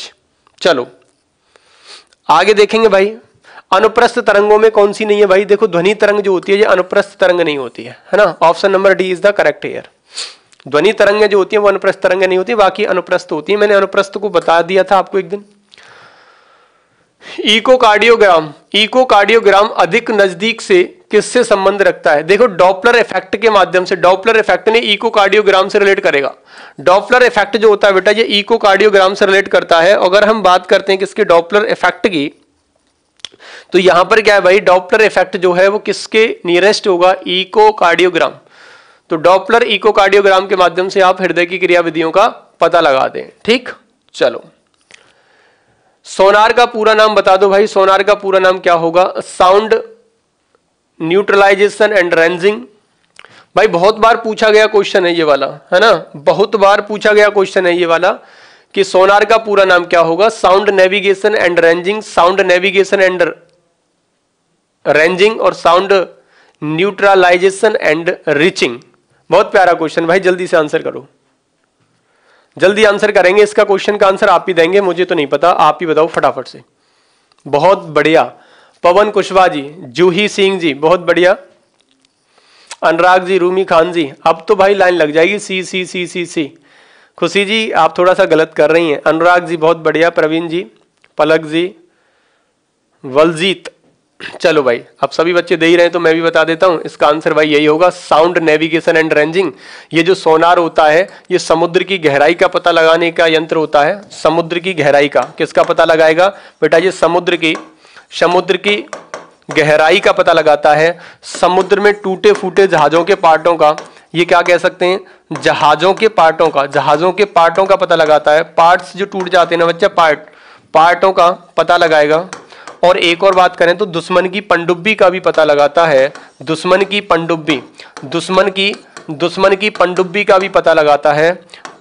चलो आगे देखेंगे भाई अनुप्रस्थ तरंगों में कौन सी नहीं है भाई देखो ध्वनि तरंग जो होती है ये अनुप्रस्थ तरंग नहीं होती है है ना option number D is the correct air ध्वनि तरंगें जो होती है वो अनुप्रस्थ तरंगें नहीं होती बाकी अनुप्रस्थ होती है मैंने अनुप्रस्थ को बता दिया था आपको एक दिन इको कार्डियोग्राम इको कार्डियोग्राम अधिक नजदीक से किससे संबंध रखता है देखो डॉपलर इफेक्ट के माध्यम से डॉपलर इफेक्ट ने इकोकार्डियोग्राम से रिलेट करेगा डॉपलर इफेक्ट जो होता है बेटा ये इकोकार्डियोग्राम से रिलेट करता है अगर हम बात करते हैं किसके डॉपलर इफेक्ट की तो यहां पर क्या है भाई डॉपलर इफेक्ट जो है वो किसके नियरेस्ट होगा इकोकार्डियोग्राम तो डॉपलर इकोकार्डियोग्राम के माध्यम से आप हृदय की क्रियाविधियों का पता लगा दें ठीक चलो सोनार का पूरा नाम बता दो भाई सोनार का पूरा नाम क्या होगा साउंड न्यूट्रलाइजेशन एंड रेंजिंग भाई बहुत बार पूछा गया क्वेश्चन है ये वाला है ना बहुत बार पूछा गया क्वेश्चन है ये वाला कि सोनार का पूरा नाम क्या होगा sound navigation and ranging sound navigation and ranging और साउंड न्यूट्रलाइजेशन एंड रिचिंग बहुत प्यारा क्वेश्चन भाई जल्दी से आंसर करो जल्दी आंसर करेंगे इसका क्वेश्चन का आंसर आप ही देंगे मुझे तो नहीं पता आप ही बताओ फटाफट से बहुत बढ़िया पवन कुशवाहा जी जूही सिंह जी बहुत बढ़िया अनुराग जी रूमी खान जी अब तो भाई लाइन लग जाएगी सी सी सी सी सी खुशी जी आप थोड़ा सा गलत कर रही हैं अनुराग जी बहुत बढ़िया प्रवीण जी पलक जी वलजीत चलो भाई अब सभी बच्चे दे ही रहे हैं तो मैं भी बता देता हूं इसका आंसर भाई यही होगा साउंड नेविगेशन एंड रेंजिंग ये जो सोनार होता है ये समुद्र की गहराई का पता लगाने का यंत्र होता है समुद्र की गहराई का किसका पता लगाएगा बेटा ये समुद्र की समुद्र की गहराई का पता लगाता है समुद्र में टूटे फूटे जहाज़ों के पार्टों का ये क्या कह सकते हैं जहाज़ों के पार्टों का जहाज़ों के पार्टों का पता लगाता है पार्ट्स जो टूट जाते हैं ना बच्चा पार्ट पार्टों का पता लगाएगा और एक और बात करें तो दुश्मन की पनडुब्बी का भी पता लगाता है दुश्मन की पनडुब्बी दुश्मन की दुश्मन की पनडुब्बी का भी पता लगाता है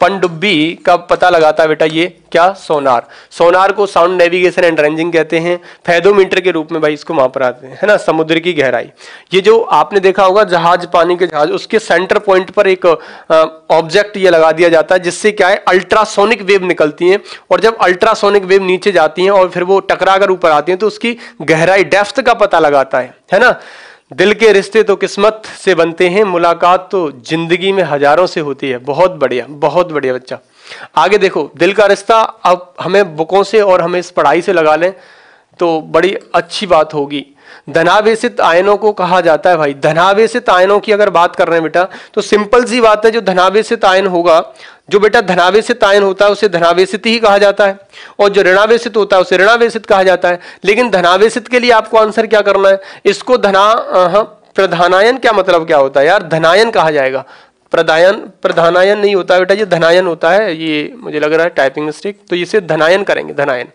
पनडुब्बी का पता लगाता है बेटा ये क्या सोनार सोनार को साउंड नेविगेशन एंड रेंजिंग कहते हैं फैदोमीटर के रूप में भाई इसको वहां पर आते हैं है ना समुद्र की गहराई ये जो आपने देखा होगा जहाज पानी के जहाज उसके सेंटर पॉइंट पर एक ऑब्जेक्ट ये लगा दिया जाता है जिससे क्या है अल्ट्रासोनिक वेव निकलती है और जब अल्ट्रासोनिक वेव नीचे जाती है और फिर वो टकरा कर ऊपर आती है तो उसकी गहराई डेफ्थ का पता लगाता है है ना दिल के रिश्ते तो किस्मत से बनते हैं मुलाकात तो जिंदगी में हजारों से होती है बहुत बढ़िया बहुत बढ़िया बच्चा आगे देखो दिल का रिश्ता अब हमें बुकों से और हमें इस पढ़ाई से लगा लें तो बड़ी अच्छी बात होगी धनावेशित आयनों को कहा जाता है भाई धनावेशित आयनों की अगर बात कर रहे हैं बेटा तो सिंपल सी बात है जो धनावेशित आयन होगा जो बेटा धनावेशित आयन होता है उसे धनावेशित ही कहा जाता है और जो ऋणावेशित होता है उसे ऋणावेशित कहा जाता है लेकिन धनावेशित के लिए आपको आंसर क्या करना है इसको धना प्रधानायन क्या मतलब क्या होता है यार धनायन कहा जाएगा प्रदायन प्रधानायन नहीं होता बेटा ये धनायन होता है ये मुझे लग रहा है टाइपिंग मिस्टेक तो इसे धनायन करेंगे धनायन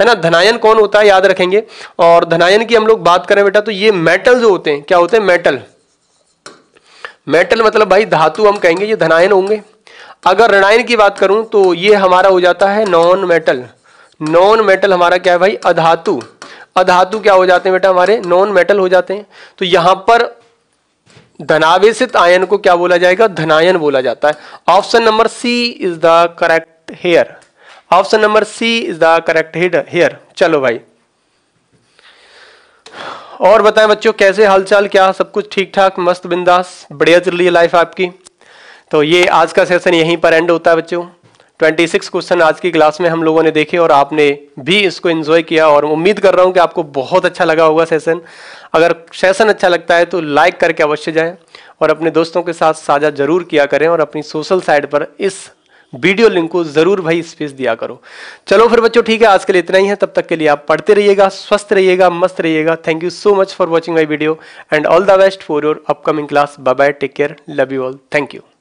है ना धनायन कौन होता है याद रखेंगे और धनायन की हम लोग बात करें बेटा तो ये मेटल जो होते हैं क्या होते हैं मेटल मेटल मतलब भाई धातु हम कहेंगे ये धनायन होंगे अगर ऋणायन की बात करूं तो ये हमारा हो जाता है नॉन मेटल नॉन मेटल हमारा क्या है भाई अधातु अधातु क्या हो जाते हैं बेटा हमारे नॉन मेटल हो जाते हैं तो यहां पर धनावेशित आयन को क्या बोला जाएगा धनायन बोला जाता है option number C is the correct here option number C is the correct here चलो भाई और बताएं बच्चों कैसे हालचाल क्या सब कुछ ठीक ठाक मस्त बिंदास बढ़िया चल रही है लाइफ आपकी तो ये आज का सेशन यहीं पर एंड होता है बच्चों ट्वेंटी सिक्स क्वेश्चन आज की क्लास में हम लोगों ने देखे और आपने भी इसको इन्जॉय किया और उम्मीद कर रहा हूँ कि आपको बहुत अच्छा लगा होगा सेशन अगर सेशन अच्छा लगता है तो लाइक करके अवश्य जाएं और अपने दोस्तों के साथ साझा जरूर किया करें और अपनी सोशल साइट पर इस वीडियो लिंक को जरूर भाई स्पेस दिया करो चलो फिर बच्चों ठीक है आज के लिए इतना ही है तब तक के लिए आप पढ़ते रहिएगा स्वस्थ रहिएगा मस्त रहिएगा thank you so much for watching my video and all the best for your upcoming class bye bye take care love you all thank you